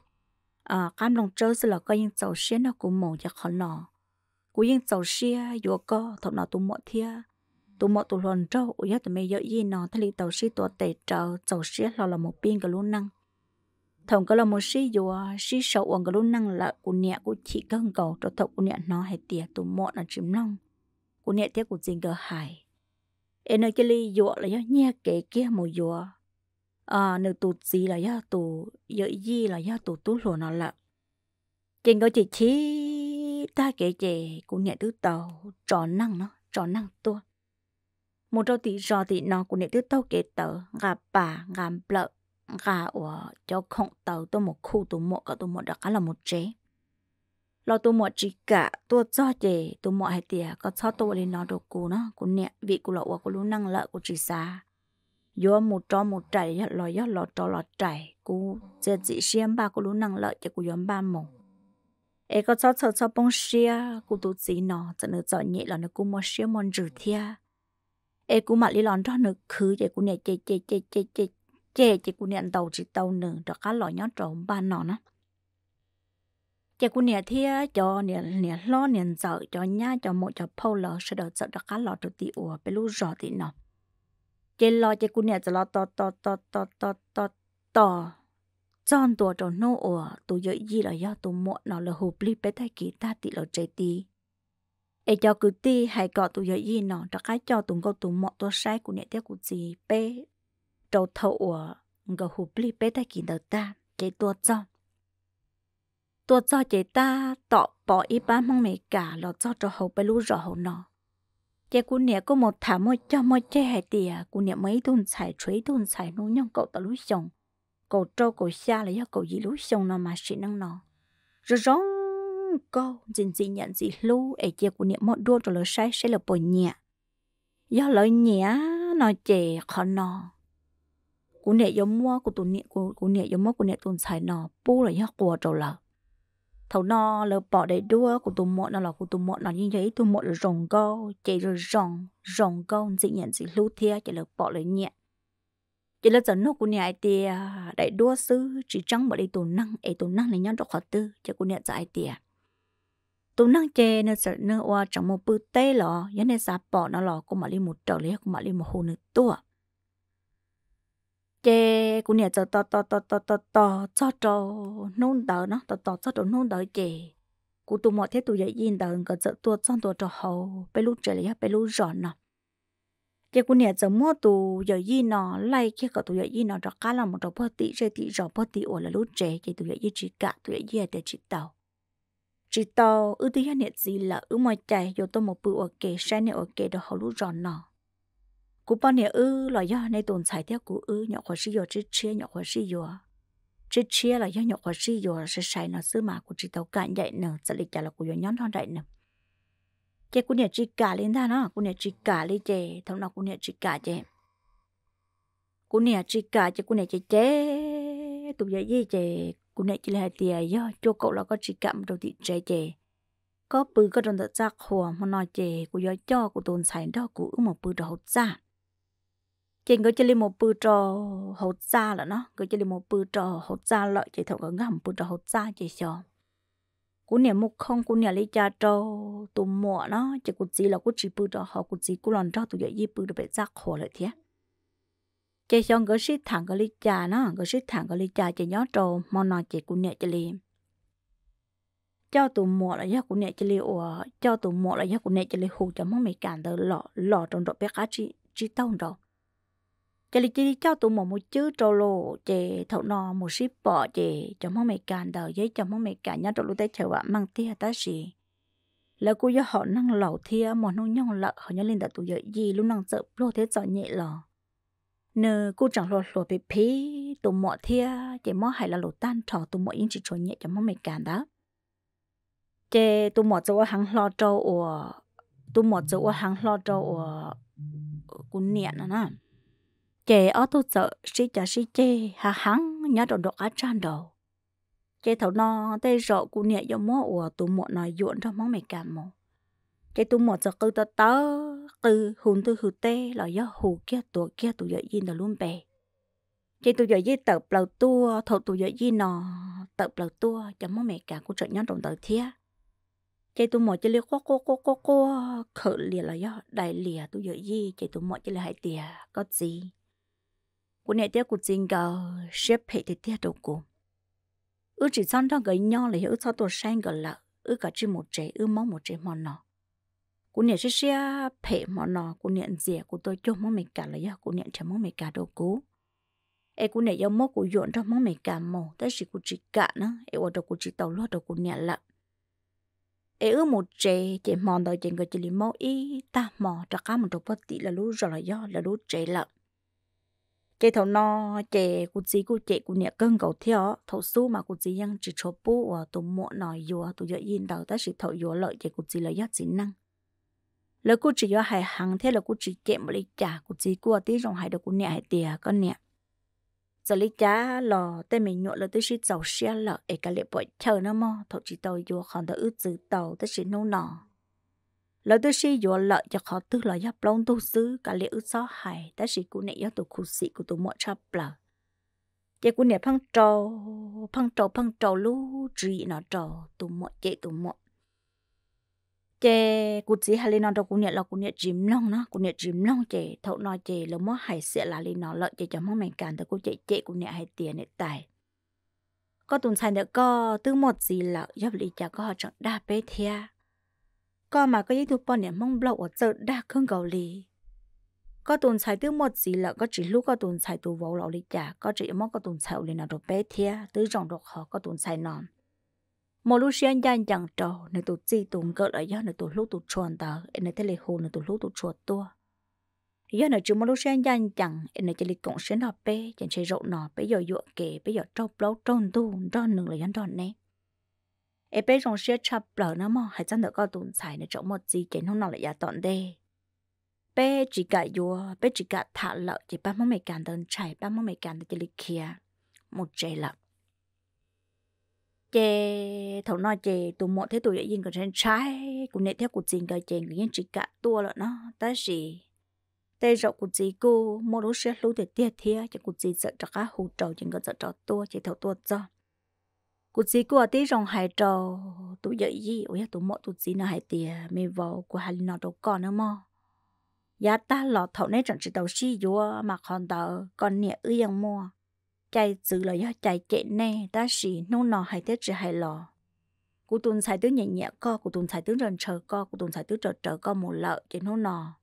à cam lòng trơ là có yên tàu xe nó cũng mồ cho con nọ, của yên tàu xe vô có thọ nọ tụi mọi thia tụi mọi tụi lần trâu ủa tụi mày dỡ gì nọ thay tàu xe tụi tệ trợ tàu xe là là một pin của lúc năng thông có là một sĩ dù sĩ sầu uống cái lúc năng là cụ nhẹ cụ chỉ cân cầu cho thọ của nhẹ nó hay tiệt tụ mọ là chìm nông của nhẹ tiệt của dình cờ hải em nói cái ly dù là do nhẹ kể kia một dù à nếu tụ gì là do tụ do gì là do tụ tú lùa nó là trên có chị chỉ ta kể chè của nhẹ tứ tàu trò năng nó trò năng tua một trâu tỷ rò tỷ nó của nhẹ tứ tàu kể tờ gà bà gà lợn gà của cho không tàu tôi một khu tôi một cả tôi một đặc cả là một chế lo tôi một chỉ cả tôi cho chế tôi một hai tiền có cho tôi lên nó được cô nó cô nè vị cô lọ cô luôn năng lợi cô chỉ xa do một cho một chảy lo do lo cho lo chảy cô chơi chị xem ba cô luôn năng lợi cho cô yếm ba một ê có cho cho cho bông xia cô tôi chỉ nó cho nó cho nhẹ là nó cô mua xia một rửa thia ê cô mặc đi lon cho nó khứ để cô nè chê chê chê chê chê chế chỉ cú niệm tàu chỉ tàu nửa cho cá lò nhó trộn ba nọ nó chế cô niệm thia cho niệm niệm lo niệm sợ cho nhá cho một cho phâu lợ sẽ đỡ sợ cho cá lò cho tí ủa bé lú rò tí nọ chế lo chế cô niệm cho lo to to to to to to to chọn tua cho nô ủa tu dễ gì là do tu muộn nó là hụp li bé thay kỳ ta tí lò chế tí ai cho cứ ti hay có tụi giờ gì nọ cho cái cho tụi cô tụi mọ tụi sai của nè tiếc của gì bé trâu thầu của ngờ hụp li bê ta kỳ đầu ta chế tua cho tua cho chế ta tọ bỏ ý ba mong mẹ cả lọ cho cho hậu bê lú rõ hậu nọ chế cú nè có một thả môi cho môi chế hai tìa cú nè mấy thun xài chuối thun xài nô nhông cậu tao lú chồng cậu trâu cậu xa là do cậu gì lú chồng nó mà xịn năng nọ rồi rong câu dình dì nhận dì lú ấy chế cú nè một đua rồi lỡ sai sẽ là bồi nhẹ do lỡ nhẹ nó chế khó nọ cú nè giống mua cú tụi nè cú cú nè giống mua cú nè tụi xài nọ bu là nhóc của trâu lợ thầu nọ lỡ bỏ để đua cú tụi mọ nó là cú tụi mọ nó như vậy tụi mọ là rồng câu chạy rồi rồng rồng câu dị nhận dị lưu thia chạy lỡ bỏ lấy nhẹ chỉ là giờ nó cú nè tia đại đua sư chỉ trắng bỏ đi tụi năng ấy tụi năng là nhóc đọc khó tư chạy cú nè giải tia tụ năng chê nó sợ nó oa trong một bữa tê lọ, nhớ sạp bỏ nó lọ, cô mà li một trở lấy, cô mà hồ nữa tua chê cũng nhà cho to to to to to to cho cho nôn đỡ nó to to cho cho nôn đỡ chê cụ tụ mọi thế tụ dạy yên đỡ có cho tua trong tua cho hậu bê lúc trời lý bê lúc rõ nó chê cũng nhà cho mua tụ dạy yên nó lấy khi có tụ dạy yên nó cho cá là một trò bơ tị chơi tị rõ bơ tị ổ là lúc chê chê tụ dạy yên chỉ cả tụ dạy yên để chỉ tàu chỉ tàu ư tí hết nhiệt gì là ư mọi chạy vô tôi một bự ổ kê sai nè ổ kê đó hậu lúc rõ nó cú bao nè ư là do này tồn tại theo cú ư nhỏ khó suy yếu chết chia nhỏ khó suy yếu chết chia là do nhỏ khó sử dụng sẽ sai nó xứ mà cú chỉ tàu cạn dậy nè sẽ lịch trả là cú nhóm thon dậy nè cái cú nè chỉ cả lên ta nó cú nè chỉ cả lên chế thằng nào cú nè chỉ cả chế cú nè chỉ cả chế cú nè chế chế tụi giờ gì chế cú nè chỉ là tiền do cho cậu là có chỉ cảm đầu tiên chế chế có bự có đồng tự giác hòa mà nói chế cú do cho cú tồn tại đó cú ứng một bự đầu ra chỉ có chỉ một bự trò hậu gia là nó có chỉ một bự trò hậu gia lợi chỉ thầu có ngầm bự trò hậu gia chỉ cho cú nhà một không cú nhà lấy cha trò tụ mỏ nó chỉ cú gì là cú chỉ bự trò họ cú gì cú lòn trò tụ dậy gì bự được bị giác khổ lại thế chỉ cho cái sĩ thẳng cái lấy cha nó cái sĩ thẳng cái lấy cha chỉ nhớ trò mòn nó chỉ cú nhà chỉ liền cho tụ mỏ là giác của nè chỉ ủa cho tụ mỏ là giác của nè chỉ liu hù cho mong mày cản tới lọ lọ trong đó biết cá chỉ chỉ tao rồi chỉ là chỉ cho tụi một một chữ trâu lô chỉ thấu nò một ship bỏ chỉ cho mong mẹ cản đời giấy cho mong mẹ cản nhá trâu lô tới chờ ạ mang tia ta gì là cô cho họ năng lẩu thia mà nông nhong lợ họ nhớ lên đặt tụi giờ gì luôn năng sợ lô thế sợ nhẹ lò nờ cô chẳng lột lột bị phí tụi mọ thia chỉ mọ hãy là lột tan trò tụi mọ yên chỉ trò nhẹ cho mong mẹ cản đó chỉ tụi mọ cho hàng lo trâu ủa tụi mọ cho hàng lo trâu ủa cũng nhẹ à nữa nè chế ở tu sợ sĩ chả sĩ chế hà hắn nhớ đồ đồ á chan đồ chế thầu nó tay rọ cụ nhẹ cho mua ủa tụ mọ nói yuộn cho món mày cảm mồ chế tụ mọ giờ cứ tơ tơ cứ hùn tư hù tê là do hù kia tụ kia tụ dậy yên là luôn bè chế tụ dậy yên tập lầu tua thầu tụ dậy yên nọ tập lầu tua cho món mày cảm của trợ nhớ đồng tờ thia chế tụ mọ chế liếc quá quá quá quá quá khởi lìa là do đại lìa tụ dậy yên chế tụ mọ chế là hai tiề có gì của nè tiếc của chính gờ xếp hệ thì tiếc đâu cũng ư chỉ son đó gấy nho là hiểu sao tôi sang gờ là ư cả chỉ một trẻ ư mong một trẻ mòn nọ của nè sẽ xe hệ mòn nọ của nè dẻ của tôi cho mong mình cả là do của nè chả mong mình cả đâu cũng ai cũng nè do mốt của dọn trong món mình cả mồ tới chỉ của chỉ cả nữa ai ở đâu của chỉ tàu lo đâu của nhà lợ ai ước một trẻ trẻ mòn đời trẻ người chỉ li mốt y ta mò cho cá một đầu bát tị là lú rồi là do là lú trẻ lợ cái thầu no chế cụ gì cụ chế cụ nhẹ cân cầu theo thầu su mà cụ gì yang chỉ chụp bu ở tụ mộ nòi dùa tụ dựa yên đầu ta chỉ thầu dùa lợi chế cụ gì lợi giác chính năng lợi cụ chỉ dựa hải hàng thế là cụ chỉ chế một lý trả cụ gì cụ tí rồng hải được cụ nhẹ hải tìa con nhẹ giờ lý trả lò tê mình nhộn là tới chỉ giàu xe lợi ấy cả lệ bội chờ nó mò thầu chỉ tàu dùa còn đỡ ướt dữ tàu tới chỉ nâu nọ lỡ tôi sĩ dụ lỡ cho khó tức lỡ giáp lông tôi xứ cả liệu gió hải ta sĩ cụ nệ yếu tụ khu sĩ của tụ mọi chấp lợ chế cụ nệ phăng trầu phăng trầu phăng trầu lú trị nó trầu tụ mọi chế tụ mọi chế cụ sĩ hay lên nó đâu cụ nệ là cụ nệ chìm long nó cụ nệ chìm long chế thấu nó chế lỡ mó hải sẽ là lên nó lỡ chế cho mó mình cản tới cụ chế chế cụ nệ hay tiền nệ tài có tuần sai nữa có tư một gì lợ giáp lý cho có họ chẳng đa bế thia có mà có giấy thu bọn nè mong lâu ở chợ đa không gầu lì có tuần xài tư một gì là có chỉ lúc có tuần xài tu vỗ lão lý trả có chỉ mong có tuần xài lên nào đồ bé thia tứ rộng đồ khó có tuần xài nòn một lúc xuyên gian chẳng trò nơi tụt chi tuần gỡ lại do nơi tụt lúc tụt chuồn tờ em nơi thế lệ hồ nơi tụt lúc tụt chuột tua do nơi chú một lúc xuyên gian chẳng em nơi chỉ lì cộng xuyên hợp bé chẳng chơi rộng nọ bé giờ dụa kề bé giờ trâu lâu trôn tu tròn nừng là dân tròn nè e bé rong xe chập lỡ nữa mò hay chân được có tồn xài nó chỗ một gì cái không nó lại giả đi, bé chỉ cả yêu, bé chỉ cả thà lỡ chỉ ba mươi mấy ngàn đơn chạy ba mươi mấy ngàn đơn chỉ lịch kia một chế lợ chế thầu nói chế tụ một thế tụ dễ dàng cái trên trái cũng nên theo cuộc trình cái chế cái chỉ cả tua lợ nó ta gì tê rộng của chị cô một lúc xe lưu để tiệt thia cho cuộc chị sợ cho cá hồ trầu chỉ có sợ cho tua chỉ thầu tua cho cụ chỉ của tí rong hai trò tụ dậy gì ôi tụ mọ tụ chỉ nó hai tiề mày vào của hai nó đâu còn nữa mà giá dạ ta lọ thầu nấy chẳng chỉ đầu xí vô mà còn tờ còn nhẹ ư yang mua chạy chữ là do chạy chạy nè ta xì nông nọ hai thế chỉ hai lọ cụ tuần xài tướng nhẹ nhẹ co cụ tuần xài tướng rần chờ co cụ tuần xài tướng trở trở co một lợ trên nông nọ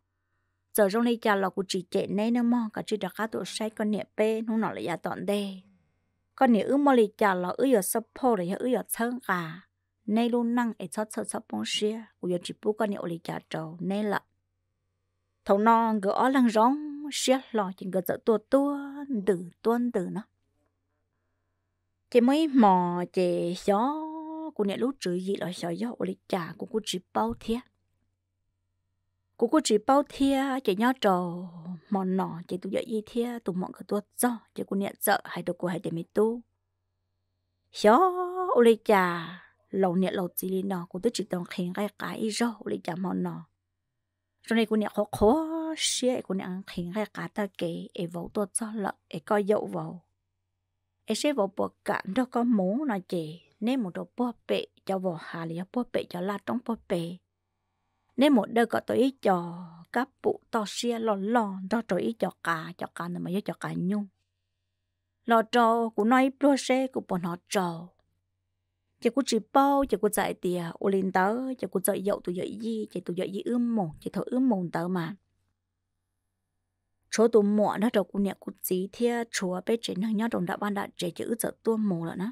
giờ trong đây cha lọ cụ chỉ chạy nè nữa mà cả chỉ đặt cá tụ say con nhẹ bê nông nọ là giá dạ tọn đê ก็เนี่ยอือมอลิจาเราอืออยู่ support หรืออืออยู่เชิงกาในรุ่นนั่งไอ้ชอบชอบชอบปงเชียกูอยู่จีบุก็เนี่ยอลิจาโจในละทงนองก็อ๋อลังร้องเชียหล่อจริงก็จะตัวตัวดื้อตัวดื้อเนาะ chị mới mò chị gió cô nè lúc chữ gì là sợ gió ở lịch trà của cô chị bao thiệt cô cô chỉ bao thia chỉ nhớ trò mòn nọ chỉ tụi dạy gì thia tụi mọn cái tuột do chỉ cô niệm sợ hay đồ cô hay để mày tu xó ô lê chà lâu niệm lâu gì đi nọ cô tôi chỉ đồng khen cái cái do ô lê chà mòn nọ cho nên cô niệm khó khó xia cô niệm ăn khen cái cái ta kể e vỗ tuột do lợ e coi dậu vào e sẽ vào bộ cạn đó có mố nọ chị nên một đồ bộ bệ cho vào hà lý bộ bệ cho la trong bộ bệ nên một đợt có tuổi cho các bộ to xe lò lò cho tới cho cả cho cả nên mà cho cả nhung lò trò cũng nói pro xe cũng bỏ họ trò chỉ có chỉ bao chỉ có dạy tìa ô lên tớ chỉ có dạy dậu tụi dạy gì chỉ tụi dạy gì ướm mồm chỉ thở ướm mồm tớ mà chỗ tụi mọ nó đâu cũng nhẹ cũng gì thia chúa bé chế nó nhau đồng đã ban đã chế chữ sợ tua mồ rồi nè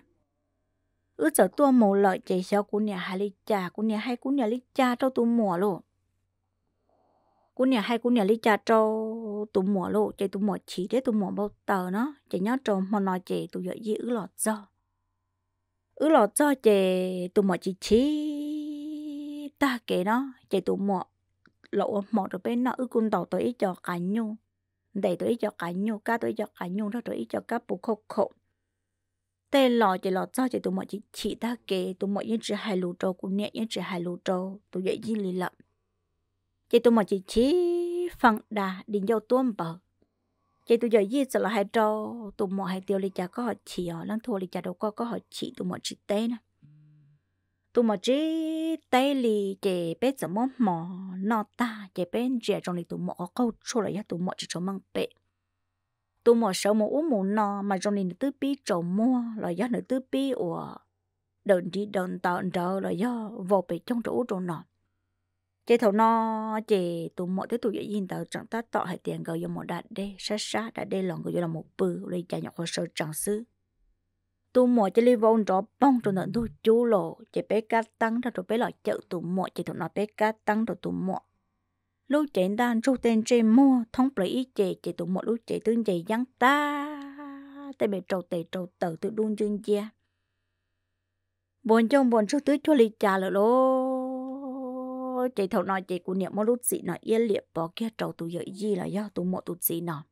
ước giờ tua mù lợi chạy xéo của nhà hai ly trà của nhà hai của nhà ly trà cho tu mùa luôn của nhà hai của nhà ly trà cho tu mùa lộ chạy tu mùa chỉ để tu mùa bao tờ nó chạy nhớ trộm mà nói chạy tu dạy gì ứ lọt do ứ lọt do chạy tu mùa chỉ chỉ ta kể nó chạy tu mùa lộ mùa rồi bên nó ứ cung tàu tôi cho cả nhu để tôi cho cả nhu cá tôi cho cả nhu đó tôi cho cá bù khô khổng tê lò chỉ lò cho chỉ tụi mọi chỉ chỉ ta kể tụi mọi những chỉ hai lù trâu cũng nhẹ những chỉ hai lù trâu tụi dậy gì lì lợm chỉ tụi mọi chỉ chỉ phẳng đà đi dâu tuôn bờ chỉ tụi dậy gì sợ là hai trâu tụi mọi hai tiêu lì chả có họ chỉ ở lăng thua lì chả đâu có có họ chỉ tụi mọi chỉ tê nè tụi mọi chỉ tê lì chỉ bé sợ mỏ mỏ nọ ta chỉ bé trẻ trong lì tụi mọi câu chỗ là tụi mọi chỉ cho mang bệ tu mò sợ mò uống mù no mà trong nền tứ pi trộm mua là do nền tứ pi ủa đợn đi đợn tạo đợn là do vô bị trong chỗ trộn nọ chế thầu no chế tu mò tới tu dễ nhìn tàu chẳng ta tọ hay tiền gầu do mò đạt đê sa sa đạt đê lòng gầu do là một bự lấy cha nhỏ khó sơ chẳng sư tu mò chế li vô rõ bông trong nền tu chú lộ chế bé cá tăng ra rồi bé lọ chợ tu mò chế thầu nọ bé cá tăng rồi tu mò lúc chạy đang rút tên trên mua thông bởi ý chạy chạy tụ một lúc chạy tương chạy giăng ta tại bề trầu tệ trầu tờ tự đun dương chia bọn trong bọn số tưới cho lì trà lỡ lô chạy thầu nói chạy của niệm một lúc gì nói yên liệp bỏ kia trầu tụ dậy gì là do tụ một tụ gì nọ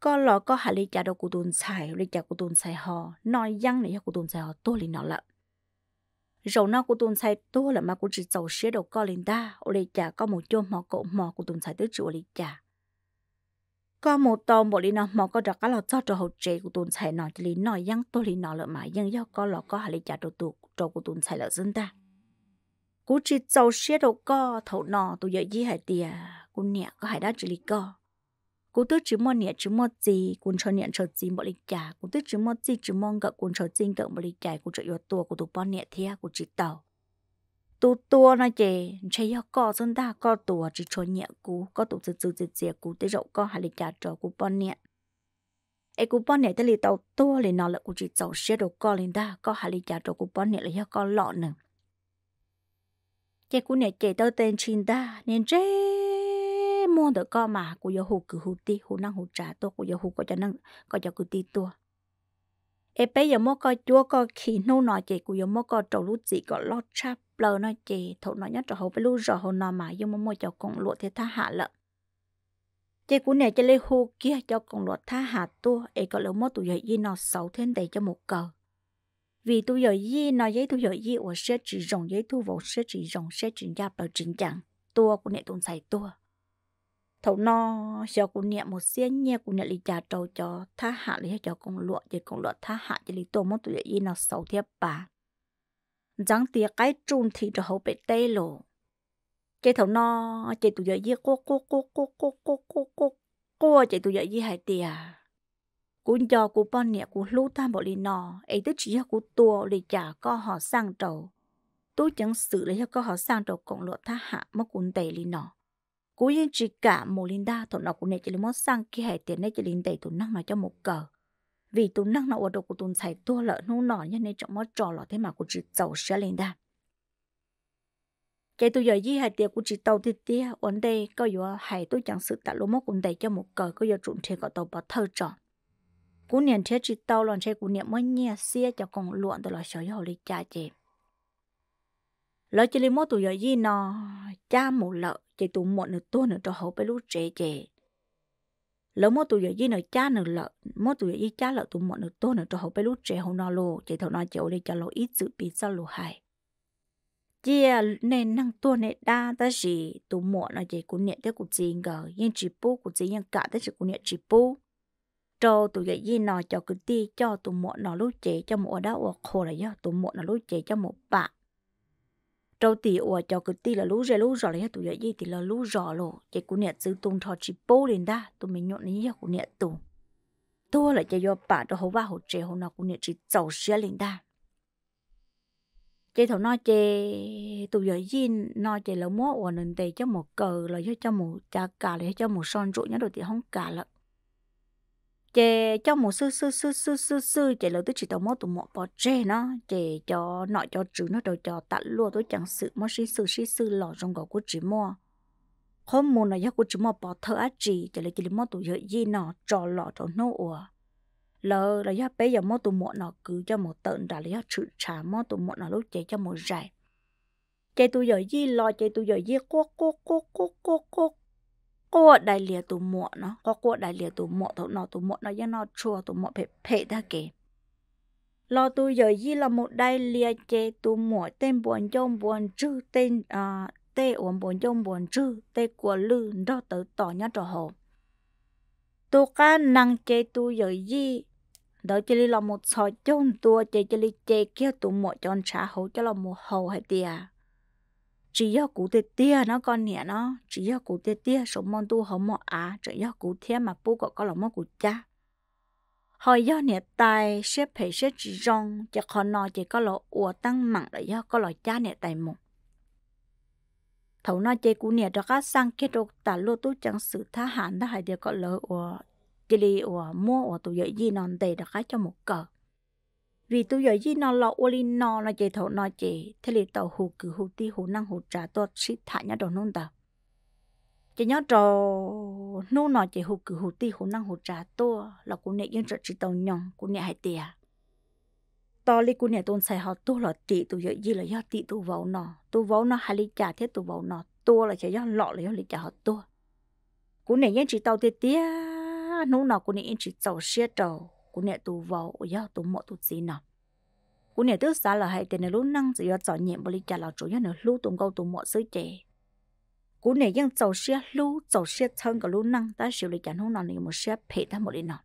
có lọ có hà lì trà đâu của tụn xài lì trà của tụn xài hò nói giăng này do của tụn xài hò tôi lì nọ lợn rồi nó của tuần sai tua là mà của chỉ giàu xế đầu co lên ta ô lì chả có một chỗ mò cổ mò của tuần sai tới chỗ lì chả có một tôm bộ lì nó mò có đặc cá lò cho cho hậu chế của tuần sai cho lì nó giăng tôi lì nó lợ mà giăng do có lò có hà lì chả đồ tụ cho của tuần sai lợ dân ta của chỉ giàu xế đầu co thầu nò tôi giờ gì hại tiề của nè có hại đá chỉ lì co cú tôi chỉ mong nhẹ chỉ mong gì cũng cho nhẹ cho gì một lịch trả cú tôi chỉ mong gì chỉ mong gỡ cũng cho gì gỡ một lịch trả cú cho yếu tua cú tôi bao nhẹ thea cú chỉ tàu tu tua nó chè chơi yếu co dân ta co tua chỉ cho nhẹ cú co tụ từ từ từ từ cú tới rộng co hà lịch trả cho cú bao nhẹ ai cú bao nhẹ tới lịch tàu tua liền nó là cú chỉ tàu xe đồ co liền ta co hà lịch trả cho cú bao nhẹ là yếu co lọ nè chè cú nhẹ chè tàu tên chín ta nên chơi mua được co mà của giờ hù cứ hù ti hù năng hù trả tôi của giờ hù có cho năng có cho cứ ti tôi ê bây giờ mua coi chúa coi khi nô nói chị của giờ mua coi trầu lú gì có lo chắp lờ nói chị thổ nói nhất trầu hậu với lú rờ hậu nọ mà giờ mua mua cho con lụa thế tha hạ lợ chị của này cho lấy hù kia cho con lụa tha hạ tôi ấy có lỡ mua tụi giờ gì nó xấu thêm đầy cho một cờ vì tôi giờ gì nó giấy tôi giờ gì ở sẽ chỉ rồng giấy thu vào sẽ chỉ rồng sẽ chỉ giáp ở chính chẳng tua của này tụng xài tua thấu no cho cụ niệm một xe nhẹ cụ niệm lì trà trâu cho tha hạ lì cho con lụa chỉ con lụa tha hạ chỉ lì tổ mốt tụi y nó xấu thiệp bà giáng tía cái trung thì cho hậu bệ tê lộ chế thấu no chế tụi y cô cô cô cô cô cô cô cô cô chế tụi y hai tía cụ cho cụ bon niệm cụ lưu tham bộ lì nọ ấy tức chỉ cho cụ tua lì trà có họ sang trâu tôi chẳng xử lấy cho có họ sang trâu con lụa tha hạ mà cuốn tề lì nọ cú yên chỉ cả một linh đa thổ nó của nè chỉ là món sang kia hệ tiền nè chỉ linh đầy tụ năng nó cho một cờ vì tụ năng nó ở đâu của tụ xài tua lợn nung nọ nhân nên trong món trò lọ thế mà cũng chỉ giàu sẽ linh đa chạy tôi giờ gì hai tiền của chỉ tàu thì tia ổn đây có dù hai tôi chẳng sự tại lỗ mốc cũng đầy cho một cờ có giờ trụng thế có tàu bỏ thơ tròn cú niệm thế chỉ tàu lòn thế cú niệm mới nghe xia cho còn luận tôi là sợ hồ lý cha chị lời chỉ lấy mốt tôi giờ gì nó cha một lợ chị tụ một nửa tua nửa trò hậu bé lúc trẻ trẻ lỡ mô tụ giờ gì nửa cha nửa lợ mô tụ giờ gì cha lợ tụ một nửa tua nửa trò hậu bé lúc trẻ hậu nó lô chị thầu nó chịu đi cho lô ít dự bị sao lô hại chị à, nên năng tua này đa ta gì tụ một là chị cũng niệm tới cũng gì ngờ nhưng chỉ bố cũng gì nhưng cả tới chị cũng niệm chỉ bố cho tụ dạy gì nó cho cứ đi cho tụ một nó lúc trẻ cho một đá ổ khô là do tụ một nó lúc trẻ cho một bạc trâu tì ủa cho cứ tì là lú rè lú rò lấy tụi gì thì là lú rò lộ chị cũng nhẹ giữ tung thọ chỉ bố lên đã tụi mình nhộn nhọn ní cũng nhẹ tụ tua là cho do bà cho hậu ba hậu trẻ hậu nào cũng nhẹ chỉ giàu xe lên đã chị thầu nói chị tụi giờ gì nói chị là múa ủa nên tì cho một cờ là cho một cha cả là cho một son rượu nhá đồ thì không cả là chè cho một sư sư sư sư sư sư chè lỡ tôi chỉ tao mót tụi mọ bỏ chè nó chè cho nọ cho chữ nó đầu cho tạt luôn tôi chẳng sự mót sư sư sư sư lọ trong gò của chị mua hôm mùa này giấc của chị mua bỏ thơ á chị chè lỡ chị mót tụi giờ gì nó cho lọ trò nô ủa lỡ là giấc bé giờ mót tụi mọ nó cứ cho một tận đã là giấc chữ trà mót tụi mọ nó lúc chè cho một dài chè tụi giờ gì lọ chè tụi giờ gì cố cố cố cố cố cố ô đại liệt tụ mộ nó có cô đại liệt tụ mộ thấu nó tụ mộ nó yên nó chua tụ mộ phải phải ta kì lo tụ giờ y là một đại liệt chế tụ mộ tên buồn trong buồn chữ tên à tê ổn buồn trong buồn chữ tê của lư đó tự tỏ nhá trò hồ tụ cá năng chế tụ giờ y đó chỉ là một sợi chôn tua chế chỉ là chế kia tụ mộ chọn xã hậu cho là một hồ hay tiệt chỉ yêu cụ tê tia nó con nè nó chỉ yêu cụ tê tia sống môn tu họ mọ à chỉ yêu cụ thiên mà bố có có lòng mọ cụ cha hồi yêu nè tài xếp phải xếp chỉ rong chỉ khó nọ chỉ có lọ ủa tăng mặn là yêu có lọ cha nè tài mộng thấu nó chỉ cụ nè cho các sang kết đồ tả lô tu chẳng sự tha hạn đó hay chỉ có lỡ ủa chỉ li ủa mua ủa tụ dậy gì non đầy đó cái cho một cờ vì tôi giờ gì nó lo ô li nó là chế thổ nó chế thế là tàu hồ cử hồ ti hồ năng hồ trả tôi xịt thả nhá đồ nôn tàu chế nhá trò nôn nó chế hồ cử hồ ti hồ năng hồ trả tôi là cô nè yên trợ chỉ tàu nhong cô nè hai tiền to li cô nè tôn sai họ tôi là chị tôi giờ gì là do chị tôi vào nó tôi vào nó hai li trả thế tôi vào nó tôi là chế do lọ là do li trả họ tôi cô nè yên chỉ tàu thì tía nôn nó cô nè yên chỉ tàu xe trầu cú nẹt tu vào ở giờ tu mọ tu gì nọ cú nẹt tức xa là hay tiền lúc năng giờ chọn nhiệm bồi trả là chủ nhân nữa lúc tu câu tu mọ sứ trẻ cú nẹt nè ยัง chầu xe lúc chầu xe thân cả lúc năng ta xử lý chẳng hôm nào này một xe phe ta một đi nọ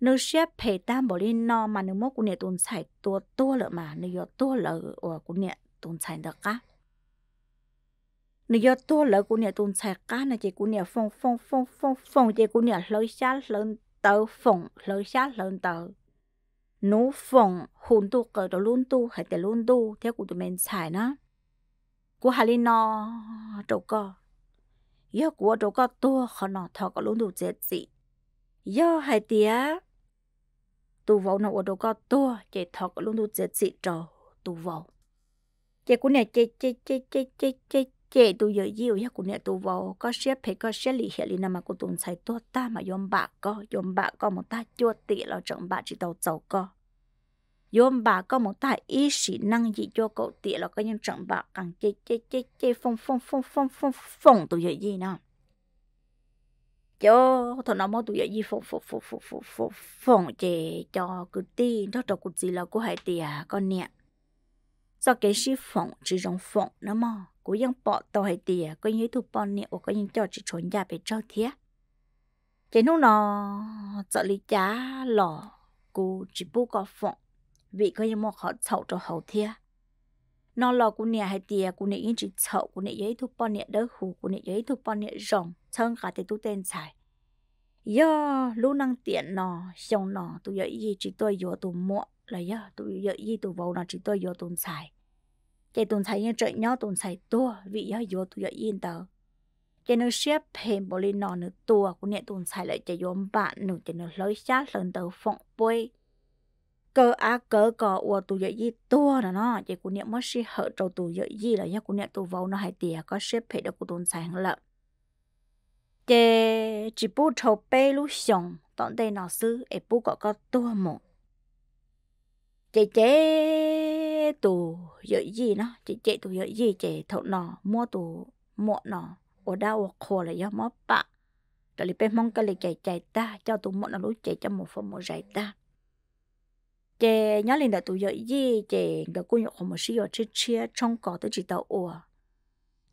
nếu xe phe ta một đi nọ mà nếu mốt cú nẹt tuần xài tua tua lợ mà nếu giờ tua lợ ở cú nẹt tuần xài được cả nếu tua lợ cú nẹt tuần xài cả nè chỉ cú nẹt phong phong phong phong phong chỉ cú nẹt lỡ xa lỡ tớ phồng lỡ xa lớn tớ nú phồng hùn tu cờ đồ luôn tu hay tớ luôn tu theo cụ tụi mình xài nó của hà linh nó trâu co giờ của trâu co tua khó nó thọ có luôn tu chết gì giờ hay tía tu vỗ nó của trâu co tua chạy thọ có luôn tu chết gì trâu tu vỗ chạy của này chạy chạy chạy chạy chạy chạy chế tu giờ yêu ya cũng nè tu vô có xếp phải có xếp lì hệ lì nằm mà cũng tụng xài tốt ta mà yom bạc có yom bạc có một ta chua tị là trọng bạc chỉ tàu tàu có yom bạc có một ta ý sĩ năng gì cho cậu tị là có những trọng bạc càng chê chê chê chê phong phong phong phong phong phong tu giờ gì nào cho thằng nào mới tụi giờ gì phong phong phong phong phong phong phòng cho cứ tin cho cho cứ gì là cứ hai tiền con nè do cái sư phỏng chỉ rong phỏng nó mò, cố yang bỏ tàu hay tiề có như thu bỏ nè có những cho chỉ trốn nhà về trâu thiệt cái lúc nó trợ lý cha lò cô chỉ bu có phỏng vì có những một họ chậu cho hậu thiệt nó lò cô nè hay tiề cô nè yên chỉ chậu cô nè giấy thu bỏ nè đỡ hù cô nè giấy thu bỏ nè rong thân cả thì tu tên xài yo lúc năng tiện nó xong nó tôi giấy gì chỉ tôi vừa tôi muộn là giờ tụi giờ gì tụi vợ nó chỉ tôi vô tụi xài chạy tụi xài như chạy nhau tụi xài tua vì giờ vô tụi giờ yên tờ chạy nó xếp hình bò lên nó nữa tua của nè tụi xài lại chạy vô bạn nữa chạy nó lấy chát lần tờ phong bôi cơ á cơ cò ua tụi giờ gì tua là nó chạy của nè mới xí hở trâu tụi giờ gì là giờ của nè tụi vợ nó hay tìa có xếp hình được của tụi xài hàng lợn chạy chỉ bút thầu bê lúc xong tọn đây nó sư ấy bút có có tua một chế chế tù dậy gì nó chế chế tù dậy gì chế thấu nọ mua tù mua nọ ở đâu ở khổ là do mua bạc rồi lại bên mong cái lại chạy chạy ta cho tụ mua nó lối chạy cho một phần một giải ta chế nhớ lên là tụ dậy gì chế cái cô nhậu không một xíu chia chia trong cỏ tới chỉ tàu ủa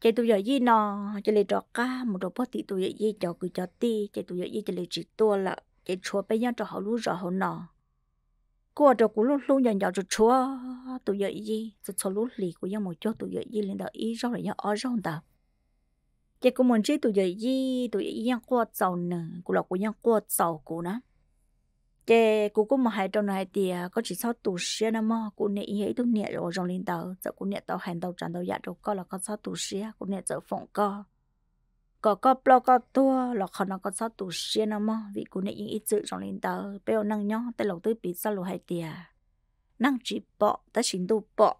chế tụ dậy gì nó chế lấy cho cá một đồ bớt tị tụ dậy gì cho cứ cho ti chế tụ dậy gì chế lấy chỉ tua là chế chua bây giờ cho họ lú rõ họ nọ 过着咕噜噜 nhỏ chúa tụi giờ gì tụi cho lúc lì của dân một chỗ tụi giờ gì lên đó ý rau là dân ở rau đó chỉ cũng muốn chỉ tụi giờ gì tụi giờ dân qua sầu nè của lộc của dân qua sầu của nè, chỉ cũng cũng một hai trong này thì có chỉ sau tụi xe nó mà cũng nè ý tụi nè rồi trong lên đó giờ cũng nè tàu hành tàu trần tàu dạ đâu có là có sau tụi xe cũng nè giờ phộng co có có plo có tua là khó nó có sao tủ xe nó mò vì cô này ít chữ trong linh tờ bèo năng nhó tới lầu tới bị sao lầu hai tia năng chỉ bọ, ta chính đủ bọ.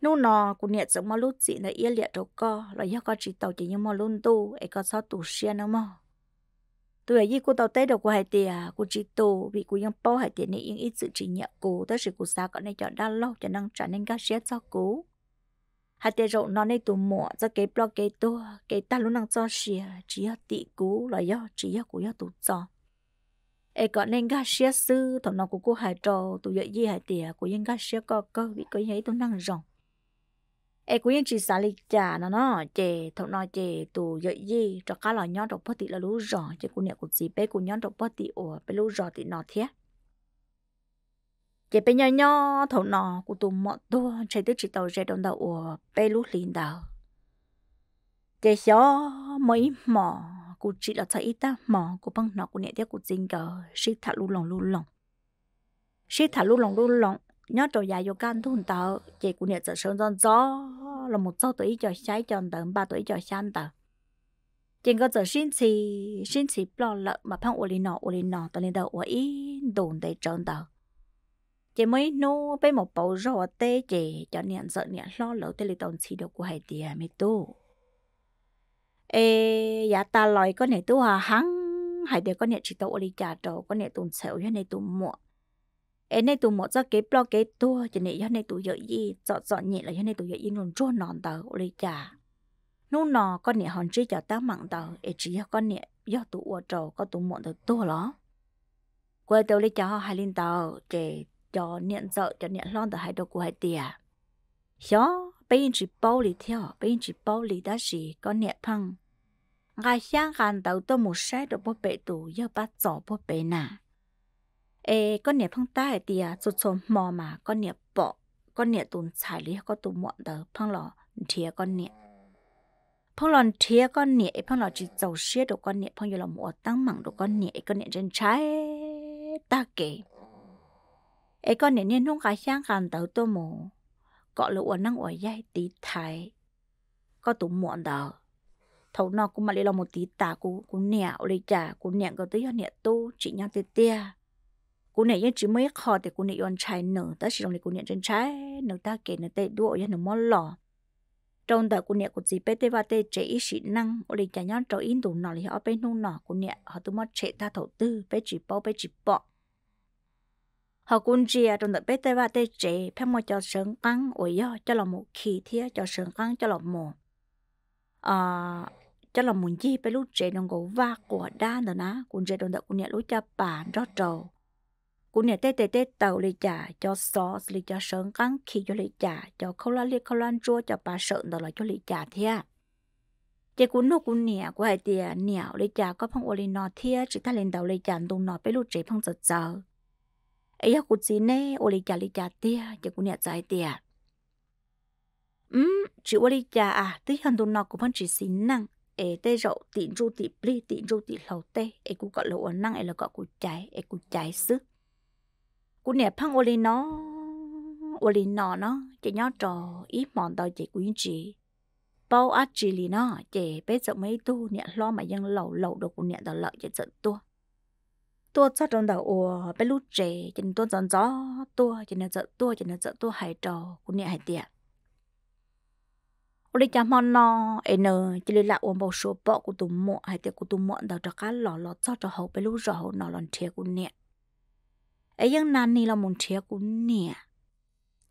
nô nọ cô này giống mà lúc chị là yên liệt đâu co là do có chỉ tàu chỉ nhưng mà luôn tu ấy có sao tủ xe nó mò tôi ấy cô tàu tới đâu của hai tia cô chỉ tu vì cô ยัง bỏ hai tia này yên ít chữ chỉ nhẹ cô tới chỉ cô xa còn này chọn đa lâu cho năng trả nên các xe cho cô hà tê rộng nó này tụ mỏ cho cái blog cái tô cái ta luôn năng cho xìa chỉ có tị cú là do chỉ có cú do tụ cho ai có nên gà xìa sư thằng nào cũng cô hải trò tụ dậy gì hải tìa của những gà xìa có cơ bị cái ấy tụ năng rồng ai của những chỉ xả lịch trả nó nó chè thằng nào chè tụ dậy gì cho cá lò nhon trong bát tị là lú rò chè của nhà của gì bé của nhon trong bát tị ủa bé lú rò tị nó thiệt chỉ bên nhau nhau thầu nọ của tụi mọ tua chạy tới chỉ tàu chạy đồng đầu ở bê lú liền đầu chỉ xó mấy mỏ của chị là thấy ta mỏ của băng nọ của nhẹ tiếc của dinh cờ xí thả lú lòng lú lòng xí thả lú lòng lú lòng nhớ trò dài vô can thun tàu chị của nhẹ sợ sơn giòn gió là một số tuổi cho trái tròn tờ ba tuổi cho san tờ chỉ có giờ sinh xì sinh xì lo lợ mà phong ổ lì nọ ổ lì nọ tờ lên đầu ổ ý đồn để tròn tàu chị mới nô bé một bầu rò tê chị cho nhận sợ nhận lo lẩu tê lì tồn xì đồ của hai tìa à, mê tu ê dạ ta lòi có nè tu hà hăng hai tìa có nè chỉ tàu lì trà trầu có nè tùn sẹo cho nè tu muộn ê nè tu muộn cho kế blo kế tu chị nè cho nè tù dở gì dọ dọ nhẹ là cho nè tù dở gì nôn chua nòn tờ ô lì trà nô nò có nè hòn trí cho ta mặn tờ ê chỉ cho con nè do tu ua trầu có tu muộn tờ tu ló quê tàu lì cho hai linh tờ chị cho niệm sợ cho niệm lon tờ hai đồ của hai tiền xó bây chỉ bao lì theo bây chỉ bao lì đã gì có niệm phăng ngài sáng gần đầu tôi một sai đồ bố bệ tủ giờ bắt giỏ bố bệ nà ê có niệm phăng ta hai tiền rụt xuống mò mà có niệm bỏ có niệm tùn xài lý có tù muộn tờ phăng lò thìa con niệm phong lòn thía con nhẹ phong lòn chỉ giàu xía đồ con nhẹ phong yêu lòng mùa tăng mẳng đồ con nhẹ con nhẹ trên trái ta kể ai con nè nè nông cái sáng khăn tàu tô mù có lũ ở năng ở dây tí thay có tụ muộn đó thấu nó cũng mà lấy lòng một tí tả cú cú nẹo lấy trả cú nẹo có tới nẹo tu chị nhau tê tê cú nẹo chỉ mới khó thì cú nẹo còn trái nở ta chỉ đồng lấy cú nẹo trên trái nở ta kể nở tê đuổi yon nở mò lò trong đời cú nẹo cú gì bê tê ba tê chế ý sĩ năng ở lấy trả nhau trâu in đủ nọ lấy họ bên nung nọ cú nẹo họ tu mót chế ta thầu tư bê chỉ bao bê chỉ bọ họ cũng chia trong đợt tập bê ba tê chế phải mua cho sướng căng ủi yo cho là một khí thia cho sướng căng cho là một à ờ, cho là muốn gì bây lúc chế đồng gỗ va của đa nữa ná cũng chế đồng đợt cũng nhẹ lúc cha bà rót trầu cũng nhẹ tê tê tê tàu lì chả cho xó lì cho sướng căng khí cho lì chả cho khâu la lì khâu lan chua cho bà sợ đó là cho lì chả thia chị cũng nô cũng nhẹ của hai tia nhẹo lì chả có phong ô lì nọ thia chỉ ta lên đầu lì chả tung nọ bây lúc chế phong giật giờ ấy học cụt gì nè ô li chả li chả tia chả cũng nhặt giải tia ừm chỉ ô li chả à tí hàng tuần nọ cũng vẫn chỉ xin năng ấy tê rậu tịn ru tị pli tịn ru tị lầu tê ấy cũng gọi lẩu năng ấy là gọi cụt trái ấy cụt trái xứ cũng nhặt phăng ô li nó ô li nọ nó chỉ nhớ trò ít mòn tao chỉ quyến chỉ bao át chỉ li nó chỉ bây giờ mấy tu nhặt lo mà dân lẩu lẩu được cũng nhặt tao lợi chỉ giận tua ตัวซอจงดาอัวไปลูเจจินตัวจอนจอตัวจินเจอตัวจินเจอตัวหายจอกูเนี่ยหายเตียอุลิจามอนนอเอเนอจิลิละอัวบ่ชัวปอกูตุมหมอหายเตียกูตุมหมอดาจกะหล่อหล่อซอจอเฮาไปลูจอเฮานอลอนเทียกูเนี่ยไอ้ยังนั้นนี่เรามุนเทียกูเนี่ย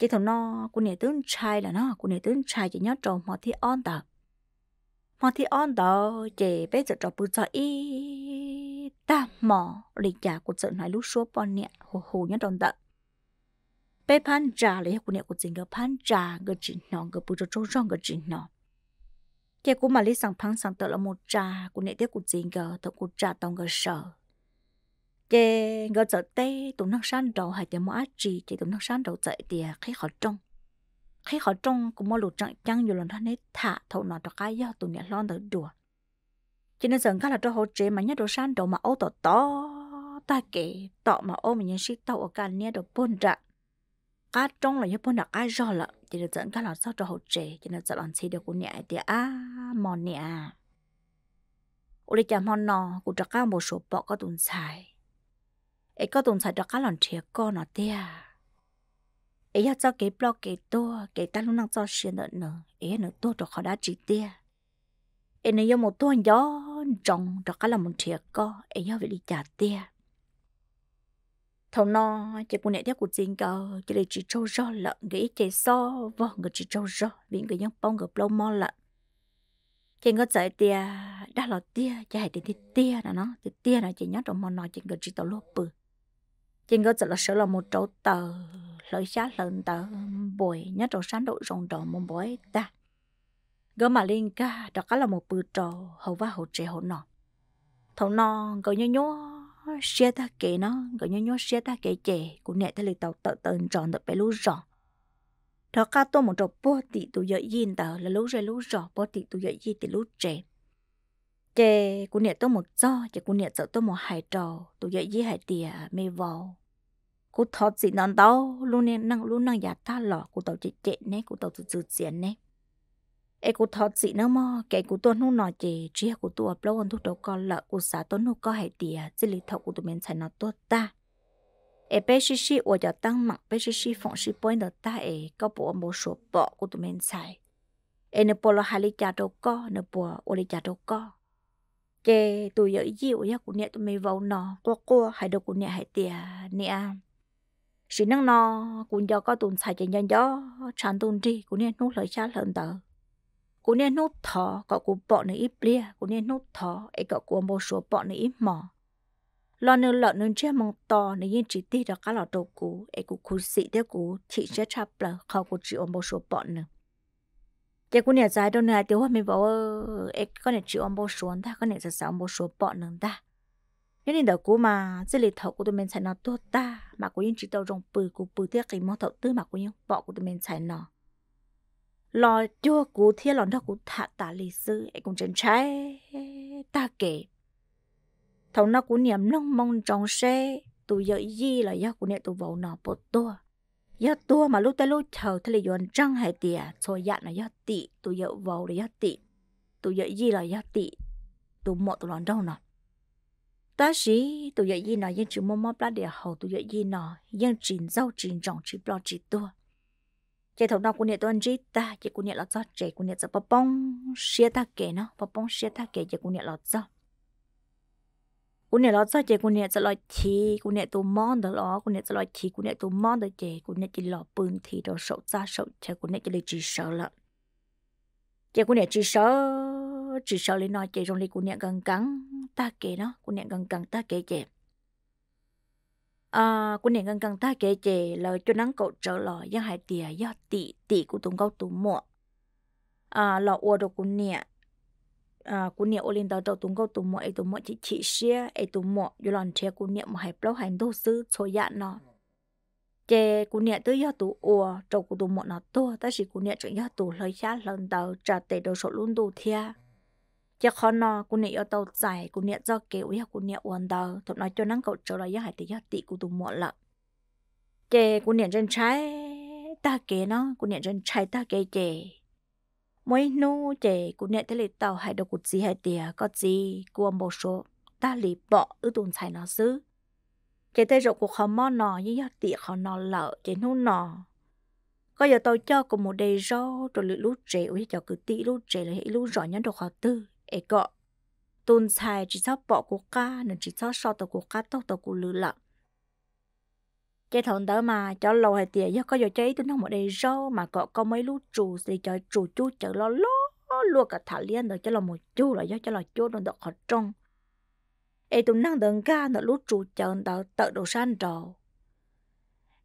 chỉ thằng nó cô nè tướng trai là nó cô nè tướng trai chỉ nhớ trộm họ thi on tập mà thì on đó chế bây giờ cho bự cho ít ta mỏ lịch giả của trận này lúc số bọn nè hồ hồ nhớ đòn đợt bé pan trà lấy của nè của chính cái pan trà cái chỉ nọ cái bự cho trâu rong cái chỉ nọ chế của mà lấy sang pan sang tờ là một trà của nè tiếp của chính cái tờ của trà tông cái sợ, chế cái giờ tê tụi nó san đầu hay chế mua chỉ chế tụi nó san đầu chạy thì khi họ trông khi họ trông cũng mò lụt chẳng chăng nhiều lần thân ấy thả thầu nọ cho cái do tụi nhà lon tới đùa cho nên giờ các là cho họ chế mà nhớ đồ san đồ mà ô tổ to ta kể tọ mà ô mình nhân sĩ tàu ở gần nia đồ bôn ra cá trong là nhất bôn là cái do là cho nên giờ các là sao cho họ chế cho nên giờ làm gì được của nhà thì à mò nhà ủa đi chạm hòn nọ cũng cho các một số bọ có tồn tại ấy có tồn tại cho các lần thiệt con nọ tia ấy cho cái blog cái to cái ta luôn đang cho xuyên nữa nữa ấy nữa to cho họ đã chỉ tia ấy nữa một to gió trồng cho cả là một thiệt co ấy ya về đi trả tia thầu nó chỉ cũng nãy tiếc cuộc chính cờ chỉ để chỉ trâu rõ lợn cái chỉ so vợ người chỉ trâu rõ vì người dân bông người blog mò lợn chỉ có chạy tia đã là tia chỉ hay đến tia là nó thì tia là chỉ nhớ trong mò nó chỉ người chỉ tàu lốp bự chỉ có chạy là sợ là một chỗ tờ lợi xa lần tờ bồi nhớ trò sáng độ rồng đỏ mong bói ta gỡ mà lên ca đó cả là một bữa trò hầu và hậu trẻ hậu nọ thầu nọ gỡ nhớ nhớ xe ta kể nó gỡ nhớ nhớ xe ta kể trẻ cũng nẹ ta lì tàu tợ tờn tròn được bé lú rõ đó ca tôi một trò bố tị tụ dậy yên tờ là lú rơi lú rõ bố tị tụ dậy yên tị lú trẻ trẻ cũng nẹ tôi một do trẻ cũng nẹ sợ tôi một hai trò tụ dậy yên hai tìa mê vào cú thọt chỉ nón đó luôn nên năng luôn năng giả ta lọ cú tàu chỉ chạy nè cú tàu tự tự tiền nè e cú thọt chỉ nó mà cái cú tuân nó nói chỉ chia cú tuân lâu anh thuốc đầu con lợ cú xả tuân nó có hai tiền à, chỉ lý thọ cú tụi mình xài nó tốt ta e bé xí xí ở giờ tăng mạng bé xí xí phóng xí bôi nó ta e có bộ một số bỏ cú tụi mình xài e nó bỏ là hai lý cha đâu có nó bỏ ô lý cha đâu có cái tụi giờ yêu ya cú nè tụi mình vào nó qua qua hai đầu cú nè hai tiền à, nè à sĩ năng nó cũng do có tụn xài chân gió tràn tụn đi cũng nên nút lời cha lợn tờ cũng nên nút thọ có cụ bọn này ít bia cũng nên nút thọ ấy có cụ một số bỏ này ít mỏ lo nương lợn nương chia mong to nếu như chỉ ti đó cá lọ đầu cú ấy cụ cụ sĩ theo cụ chỉ sẽ chập là khó cụ chỉ ôm một số bỏ nữa cái cụ này dài đâu này tiêu hoa mình bảo ấy có này chỉ ôm một số ta có này sẽ sáu một số bỏ nữa ta nên đến đầu cú mà dưới lề thầu của tụi mình xài nó to ta mà cũng yên chỉ đầu rồng bự cú bự tiếc cái món thầu tư mà cũng yên bỏ của tụi mình xài nó lo chua cú thiên lòn đó cú thả tả lì sư ấy cũng chân trái ta kể thầu nó cú niệm nông mong trong xe tụi giờ gì là do cú nè tụi vợ nó bột to do to mà lúc tới lúc thầu thì là dọn trăng hay tìa rồi dặn là do tị tụi giờ vợ là do tị tụi giờ gì là do tị tụi mọ tụi lòn đâu nào ta sĩ tụi vậy gì nọ dân chỉ mua mua bát để hầu tụi vậy gì nọ dân chỉ rau chỉ trồng chỉ lo chỉ tua chế thầu nào cũng nhận tuân chỉ ta chế cũng nhận là do chế cũng nhận do bắp bông xia ta kể nó bắp bông xia ta kể chế cũng nhận là do cũng nhận là do chế cũng nhận do lo chỉ cũng nhận tụi món đó lo cũng nhận do lo chỉ cũng nhận tụi món đó chế cũng nhận chỉ lo bươn thì đồ sậu ra sậu chế cũng nhận chỉ lấy chỉ sợ lận chế cũng nhận chỉ sợ chỉ sau lên nói chị trong ly của nhẹ gần cắn ta kể nó của nhẹ gần cắn ta kể chị à của nhẹ gần cắn ta kể chị lời cho nắng cậu trở lò giang hải tiề do tị tị của tùng câu tùng mùa à lò ua đồ của nhẹ à của nhẹ ô lên tàu tàu tùng câu tùng mùa ấy tùng mùa chỉ chỉ xe ấy tùng mùa do lòn tre của nhẹ một hải lâu hành đô sư thôi dạ nó chè cú nè tới do tụ ủa trâu cú tụ mọ nó to ta chỉ cú nè chuyện do tụ lời xa lần tàu trả tệ đồ sổ luôn tụ thea chứ khó nó cô nè yêu tàu dài cô nè do kiểu yêu cô nè uốn đầu thọ nói cho nắng cậu trở lại yêu hải thì tị cô tụ muộn lợ kề cô nè chân trái ta kề nó cô nè chân trái ta kề kề, mỗi nô kề cô nè thế là tàu hải đồ cụt gì hải tìa à, có gì của một số ta lì bỏ ở tuần chạy nó xứ kề thế rồi cô khó mò nọ như yêu tị khó nọ lợ kề nô nọ có giờ tàu cho cô một đề do, rồi lũ trẻ ui cho cứ tị lũ trẻ là hệ lũ giỏi nhân đồ khó tư เอกะตุนชายจีชอบปอกกูก้าหนึ่งจีชอบชอบตัวกูก้าตัวตัวกูลือละเจ้าถอนเตอมาเจ้าเราให้เตี๋ยยก็อยู่ใจตุนทั้งหมดได้รอมาก็ก็ไม่รู้จูสิจะจูจูจะรอล้อลวกกับถาเลี้ยนเดี๋ยวจะเราหมดจูแล้วยอจะเราจูโดนดอกขอจงเอตุนนั่งเดินก้าเดี๋ยวรู้จูเจินเดี๋ยวเติร์ดสั้นจอ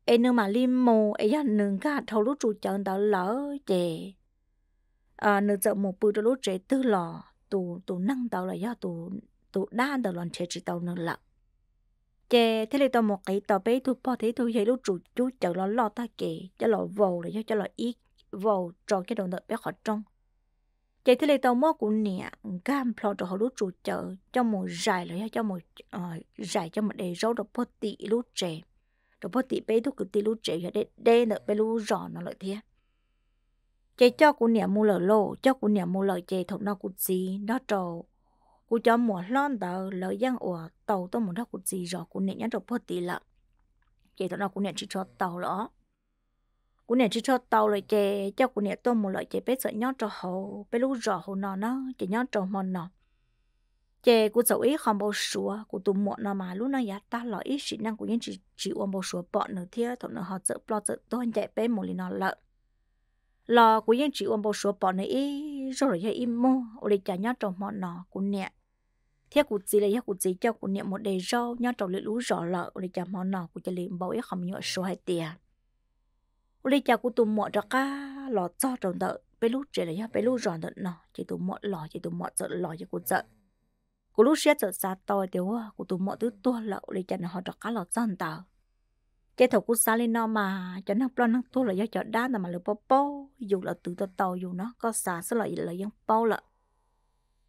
เอนึงมาลิมโมเอยันหนึ่งก้าเท่ารู้จูเจินเดี๋ยวเหลอเจอ่าหนึ่งจะหมดปืนเดี๋ยวรู้เจตื้อหล่อ tụ tụ năng tàu là do tụ tụ đa tàu lon chế chỉ tàu nó lợ chè thế này tàu một cái tàu bé thu po thế thu vậy lúc chủ chú chờ lo lo ta kể cho lo vồ là do cho lo ít vồ cho cái đồ nợ bé khó trong chè thế này tàu mò của nè gam plo cho họ lúc chủ chờ cho một dài là do cho một dài ờ, cho một đề rau đồ po tị lúc trẻ đồ po tị bé thu cứ tị lúc trẻ giờ để đây nữa bé lúc rõ nó lại thế chế cho cụ nhà mua lỡ lộ cho cụ nhà mua lỡ chế thuộc nó cụ gì nó trầu cụ cho mua lon tờ lỡ giang ủa tàu tôi muốn nó cụ gì rõ cụ nhà nhắn rồi bớt tí lợ chế thuộc nó cụ nhà chỉ cho tàu lỡ cụ nhà chỉ cho tàu rồi chế cho cụ nhà tôi mua lỡ chế bé sợ nhón cho hậu bé lúc rõ hậu nó nó chế nhón trầu mòn nó chế cụ sợ ý không bao sủa cụ tụm muộn nó mà lúc nó giá ta lỡ ý sĩ năng của nhân chỉ chỉ uống bao sủa bọn nữa thiệt thuộc nó họ sợ lo sợ tôi chạy bé một lần nó lợ lò của dân chỉ ôm bao số bỏ này rồi rồi im mô ở đây trả nhát trồng mọ nọ của nè theo cụ gì là theo cụ gì cho cụ niệm một đề rau nhát trồng lưỡi lú rõ lợ ở đây trả mọ nọ của cho liền bao ấy không nhựa số hai tiền ở đây trả cụ tụi mọ ra cá lò cho trồng đợi bấy lú chỉ là nhá bấy lú rõ đợi nọ chỉ tụi mọ lò chỉ tụi mọ sợ lò chỉ cụ sợ cụ lú xét sợ xa to tiêu cụ tụi mọ tứ tua lợ ở đây trả họ ra cá lò cho tao chế thầu của nó mà cho nó plon nó thua là do cho đá là mà lựa popo dù là từ tàu tàu dù nó có xả số lợi là dân bao lợ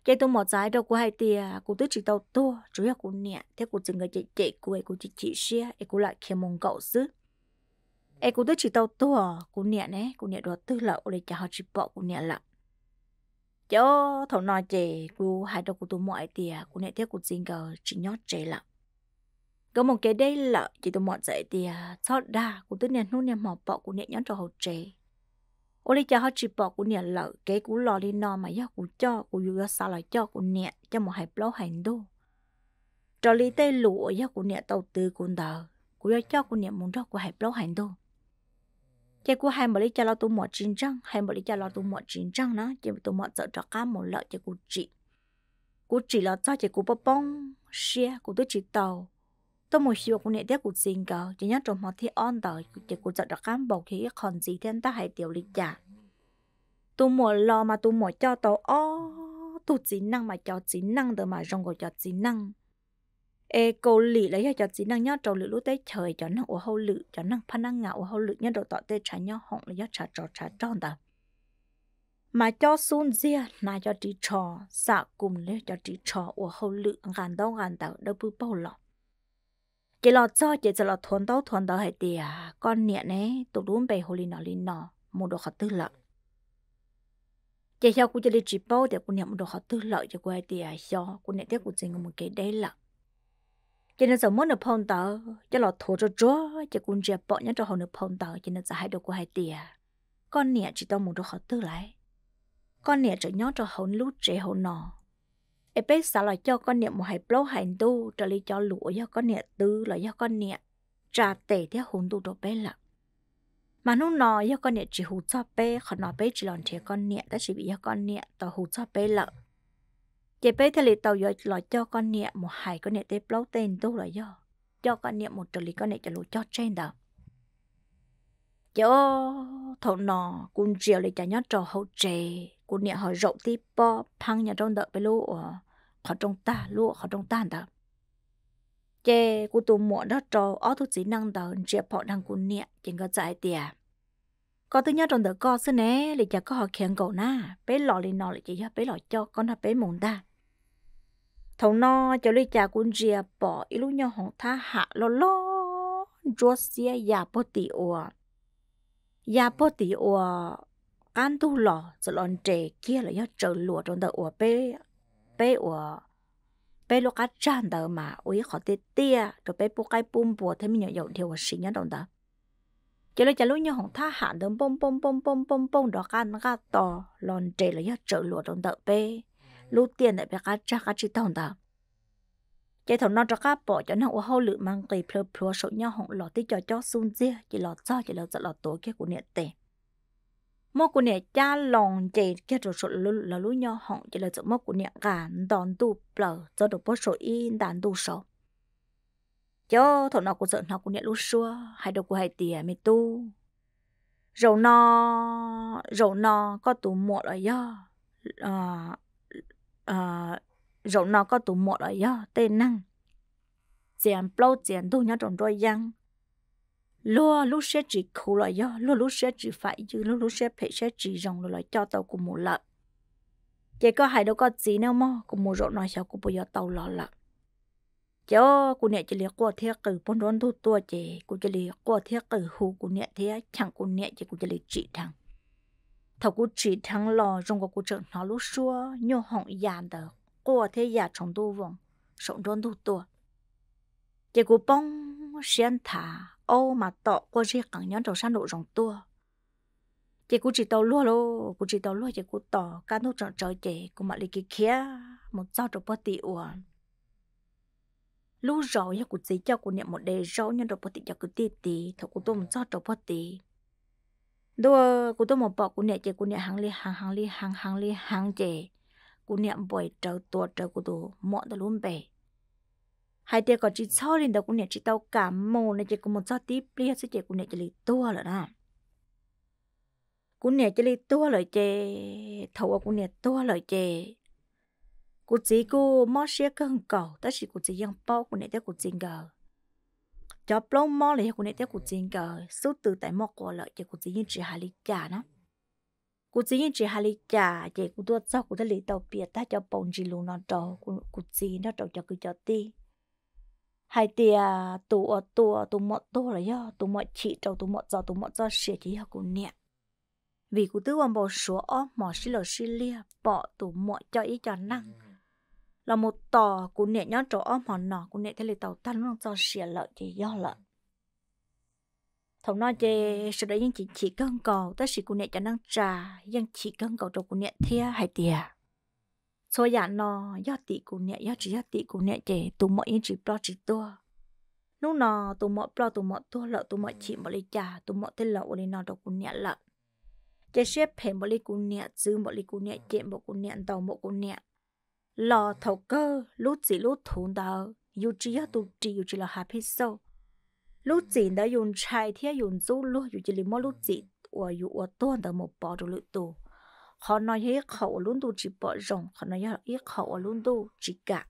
chế tôi một trái đâu của hai tia của tứ chỉ tàu tua chủ yếu của nhẹ, theo của chừng người chạy chạy, của ấy của chị chị xe ấy của lại khiêm mong cậu xứ ấy của tứ chỉ tàu tua của nhẹ nè của nhẹ đồ tư lậu để cho họ chỉ bỏ của nhẹ lận. cho thầu nói chị của hai đâu của tôi mọi tia của nhẹ theo của chừng người chỉ nhót chị lợ có một cái đây là chị tôi mọi dậy thì sau à, đa của tôi nè nô nè mỏ bọ của nè nhắn cho hậu trẻ ô lý cho họ chỉ bọ của nè lợ cái của lò đi nọ mà do của cho của vừa xa lại cho của nè cho một hẹp lâu hành đô cho lý tê lụa do của nè đầu tư của đờ của do cho của nè muốn cho của hẹp lâu hành đô Cái của hai mà lý cho lo tôi mọ chín trăng hai mà lý cho lo tôi mọ chín trăng nó chỉ tôi mọ sợ cho cá một lợ cho của chị của chị là cho chị của bông xe của tôi chỉ tàu tôi muốn cũng dụng nét của sinh cơ chỉ nhớ trong một thi on đời chỉ của giật đó cam bầu khí còn gì thiên ta hãy điều lịch giả tôi muốn lo mà tôi muốn cho tàu ô tôi chỉ năng mà cho chỉ năng từ mà rong của cho chỉ năng ê cô lì lấy cho chỉ năng nhớ trong lửa lúa tới trời cho năng ủa hậu lự cho năng phan năng ngạo ủa hậu lự nhớ đầu tọt tê trái nhớ họng lấy trả trò trả tròn tờ mà cho sun dìa na cho trí trò xạ cùng lấy cho trí trò ủa hậu lự ngàn đâu ngàn tờ đâu bư bao lọ chỉ lo cho chỉ chỉ lo thuần tao thuần tao hay tiề à. con nè này tụi đúng bay hồ linh nọ linh nọ một đồ khó tư lợi chỉ cho cô chỉ đi chỉ bao để cô nè một đồ khó tư lợi cho cô hay tiề cho cô nè tiếc cô chỉ một cái đấy là cho nên giờ muốn được phong tao chỉ lo thua cho chúa chỉ cô chỉ bỏ nhớ cho họ được phong tao cho nên sẽ hay đồ cô hay tiề con nè chỉ tao một đồ khó tư lại con nè chỉ nhớ cho họ lút chơi họ nọ ai biết sao cho con niệm một hai bố hành tu trở lại cho lụa do con niệm tư là do con niệm trả tệ theo hồn tu đồ bé là mà nó nó do con niệm chỉ hụt cho bé còn nó bé chỉ lòn thế con niệm ta chỉ bị do con niệm tao hụt cho bé là chỉ bé thì tao do là cho con niệm một hai con niệm tế bố tên tu là do cho con niệm một trở lại con niệm cho lụa cho trên đó cho thổ nọ cũng chiều lại cho nhót trò hậu trề cũng niệm họ rộng tí po phăng nhà trong đợi bê lũ ờ họ trong ta lúa họ trong ta đó chế cụ tụ muộn đó cho ở thu chỉ năng đó chế họ đang cún nè trên có giải tiền có thứ nhất trong đó có xí nè lì chả có họ khen cậu na bé lọ lì nọ lì chỉ cho bé lọ cho con nó bé mùng ta thầu no cho lì chả cún chia bỏ ít lúc nhau họ tha hạ lo lo chúa xe, ya bó tì ua ya bó tì ua ăn tu lọ rồi lon trề kia là nhớ chờ lụa trong đó ua bé ไปวอ被我被罗个占到嘛，我一好的爹就被不该奔波，他们要用掉我时间懂得。就了就了，你红他喊的蹦蹦蹦蹦มีเ个那个多，乱这了要走路懂得呗，路点的别个占个知懂得。จะเเยถองทหานปปปปปปมมมมมมเดกกันก็ต่อลอนเจลล้้วจจะุยยยตตรงเกไไปปีนากจิตักจากปอจะนั่งว่าเขาหลือมังกรเพลอเพลอสุญญ์หของหลอดที่จะจอดซุนเจี๋ยจะหลอดจอดจะหลอดจะหลอดตัวแค่กูเนี่ยเต็ mô của nè cha lòng chạy cái rồi sụt lú là lú nhau hỏng chỉ là chỗ mô của nè gàn đòn tu bờ cho đồ bó sổ in đàn tu sổ cho thọ nào cũng sợ nó của nè lú xua hai đồ của hai tìa mi tu rầu no rầu no có tù một rồi do à, à, rầu no có tù một rồi do tên năng tiền plau tiền tu nhau trồng rồi giang lúa lúa sẽ chỉ khổ loại do lúa lúa sẽ chỉ phải chứ lúa lúa sẽ phải sẽ chỉ rồng lúa loại cho tàu của mù lợn chỉ có hai đâu có gì nữa mà của mù rộn nói sao của bây giờ tàu lọ lợn cho cô nè chỉ liệt qua thiết cử bốn đón thu tua chỉ cô chỉ liệt qua thiết cử hù cô nè thế chẳng cô nè chỉ cô chỉ liệt chỉ thằng thầu của chỉ thằng lo rồng của của trưởng nó lúa xua nhô hỏng giàn tờ qua thế già trong tu vòng sống đón thu tua chỉ cô bông xiên thả ô mà tọ qua riêng cẳng nhón trầu sang độ rồng tua chị cũng chỉ tàu luôn lô cũng chỉ tàu luôn chị cũng tỏ cá nút trọn trời chị cũng mặc lấy kia kia một dao trầu bớt tị uổng lúc rồi ya cũng chỉ cho cũng niệm một đề rồi nhưng trầu bớt tị cho cứ tì tì. thật cũng tôi một dao trầu bớt tì. đua cũng tôi một bọ cũng niệm chị cũng niệm hàng li hàng hàng li hàng hàng li hàng chị cũng niệm bồi trầu tua trầu cũng tôi mọi thứ luôn bể hai đứa còn chỉ cho lên đầu cũng nhận chỉ tao cảm mồ này chỉ có một cho tiếp đi hết chỉ cũng nhận chỉ lì tua rồi đó cũng nhận chỉ lì tua rồi chè thầu cũng nhận tua rồi chè cũng chỉ cô mót xe cơn cầu tất chỉ cũng chỉ giang bao cũng nhận tới cũng chỉ ngờ cho plong mò lại cũng nhận tới cũng chỉ ngờ số từ tại mò qua lại chỉ cũng chỉ như chỉ hai lý cả nó cú chỉ nhìn chỉ hà lý trả chỉ cú tua sau cú thấy lý tàu biệt ta cho bông chỉ luôn nó trò cú cú chỉ nó trò cho cứ cho ti hai tia à, tụ ờ, tụ ờ, tụ mọ tụ là do tụ mọ chị trâu tụ mọ giò tụ mọ giò xỉa chỉ học cũng nè vì cụ tư quan bầu sủa mỏ xí lò xí lia bỏ tụ mọ cho ý cho năng ừ. là một tò cụ nè nhón trâu ôm hòn nọ cụ nè thế là tàu tan luôn giò xỉa lợi chỉ do lợi thằng nói chê ừ. sau đấy những chị chỉ cần cầu tất sĩ cụ nè cho năng trà những chỉ cần cầu trâu cụ nè thia hai tia cho nhà nó do tỷ cụ nè do chỉ do tỷ cụ nè để tụi mọi yên chỉ pro chỉ tua lúc nó tụi mọi pro tụi mọi tua lợ tụi mọi chị mọi đi trả tụi mọi tên lợ đi nó đâu cụ nè lợ để xếp phải mọi đi cụ nè giữ mọi đi cụ nè chị mọi cụ nè đầu mọi cụ nè lò thầu cơ lúc chỉ lúc thốn đó dù chỉ do tụi chỉ dù chỉ là happy so lúc chỉ đã dùng chai thế dùng rú lúc dù chỉ là mỗi lúc chỉ ở dù ở tuần đó một bỏ rồi lúc tụi họ nói hết khẩu luôn tu chỉ bỏ rồng họ nói hết khẩu luôn tu chỉ cả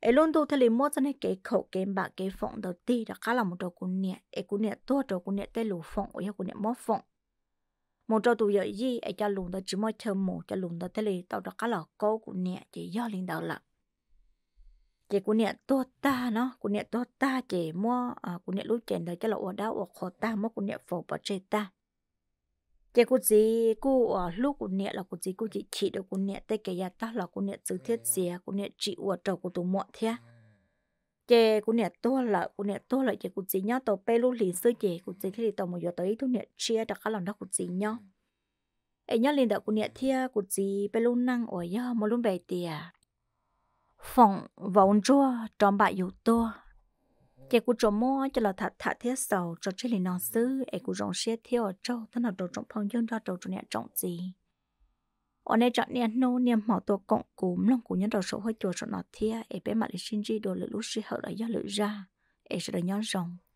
ấy luôn tu thì mua cho nên cái khẩu cái bà cái phong đầu tiên đó khá là một đầu cuốn nhẹ ấy cuốn nhẹ to đầu cuốn nhẹ tê lù phong ấy cuốn nhẹ mót phong một trâu tụi giờ gì ấy cho lùn đó chỉ mới thơm mù cho lùn đó thế lì tao đó cá là cô của nè chỉ do liền đầu là chỉ của nè to ta nó của nè to ta chỉ mua à của nè lúc chèn đó cho lọ ở đâu ở khó ta mua của nè phổ bỏ chơi ta chị cô chị cô lúc cô nhẹ là cô chị cô chị chị được cô nhẹ tay cái nhà ta là cô nhẹ sự thiết gì cô nhẹ chị ở trầu của tụi mọi thế chị cô nhẹ to là cô nhẹ to là chị cô chị nhá tàu pe luôn liền xưa chị cô chị thì tàu một giờ tới tụi nhẹ chia đặc lòng đó cô chị nhá ấy nhá liền đợi cô nhẹ thế, cô chị pe luôn năng ở nhà mà luôn về tiền phòng vòng chua trong bãi yếu to chị cũng trộm mua cho là thật thật thiết sầu cho chơi lên nó xứ em cũng rong xe theo ở châu thân nào đồ trộm phong dân ra đồ trộm nhà trộm gì ở đây chọn nhà nô nhà mỏ tổ cộng cúm lòng của nhân đầu số hơi chùa cho nọ thia em bé mặt để xin gì đồ lửa lúc xí hở lại do lửa ra em sẽ được nhón rồng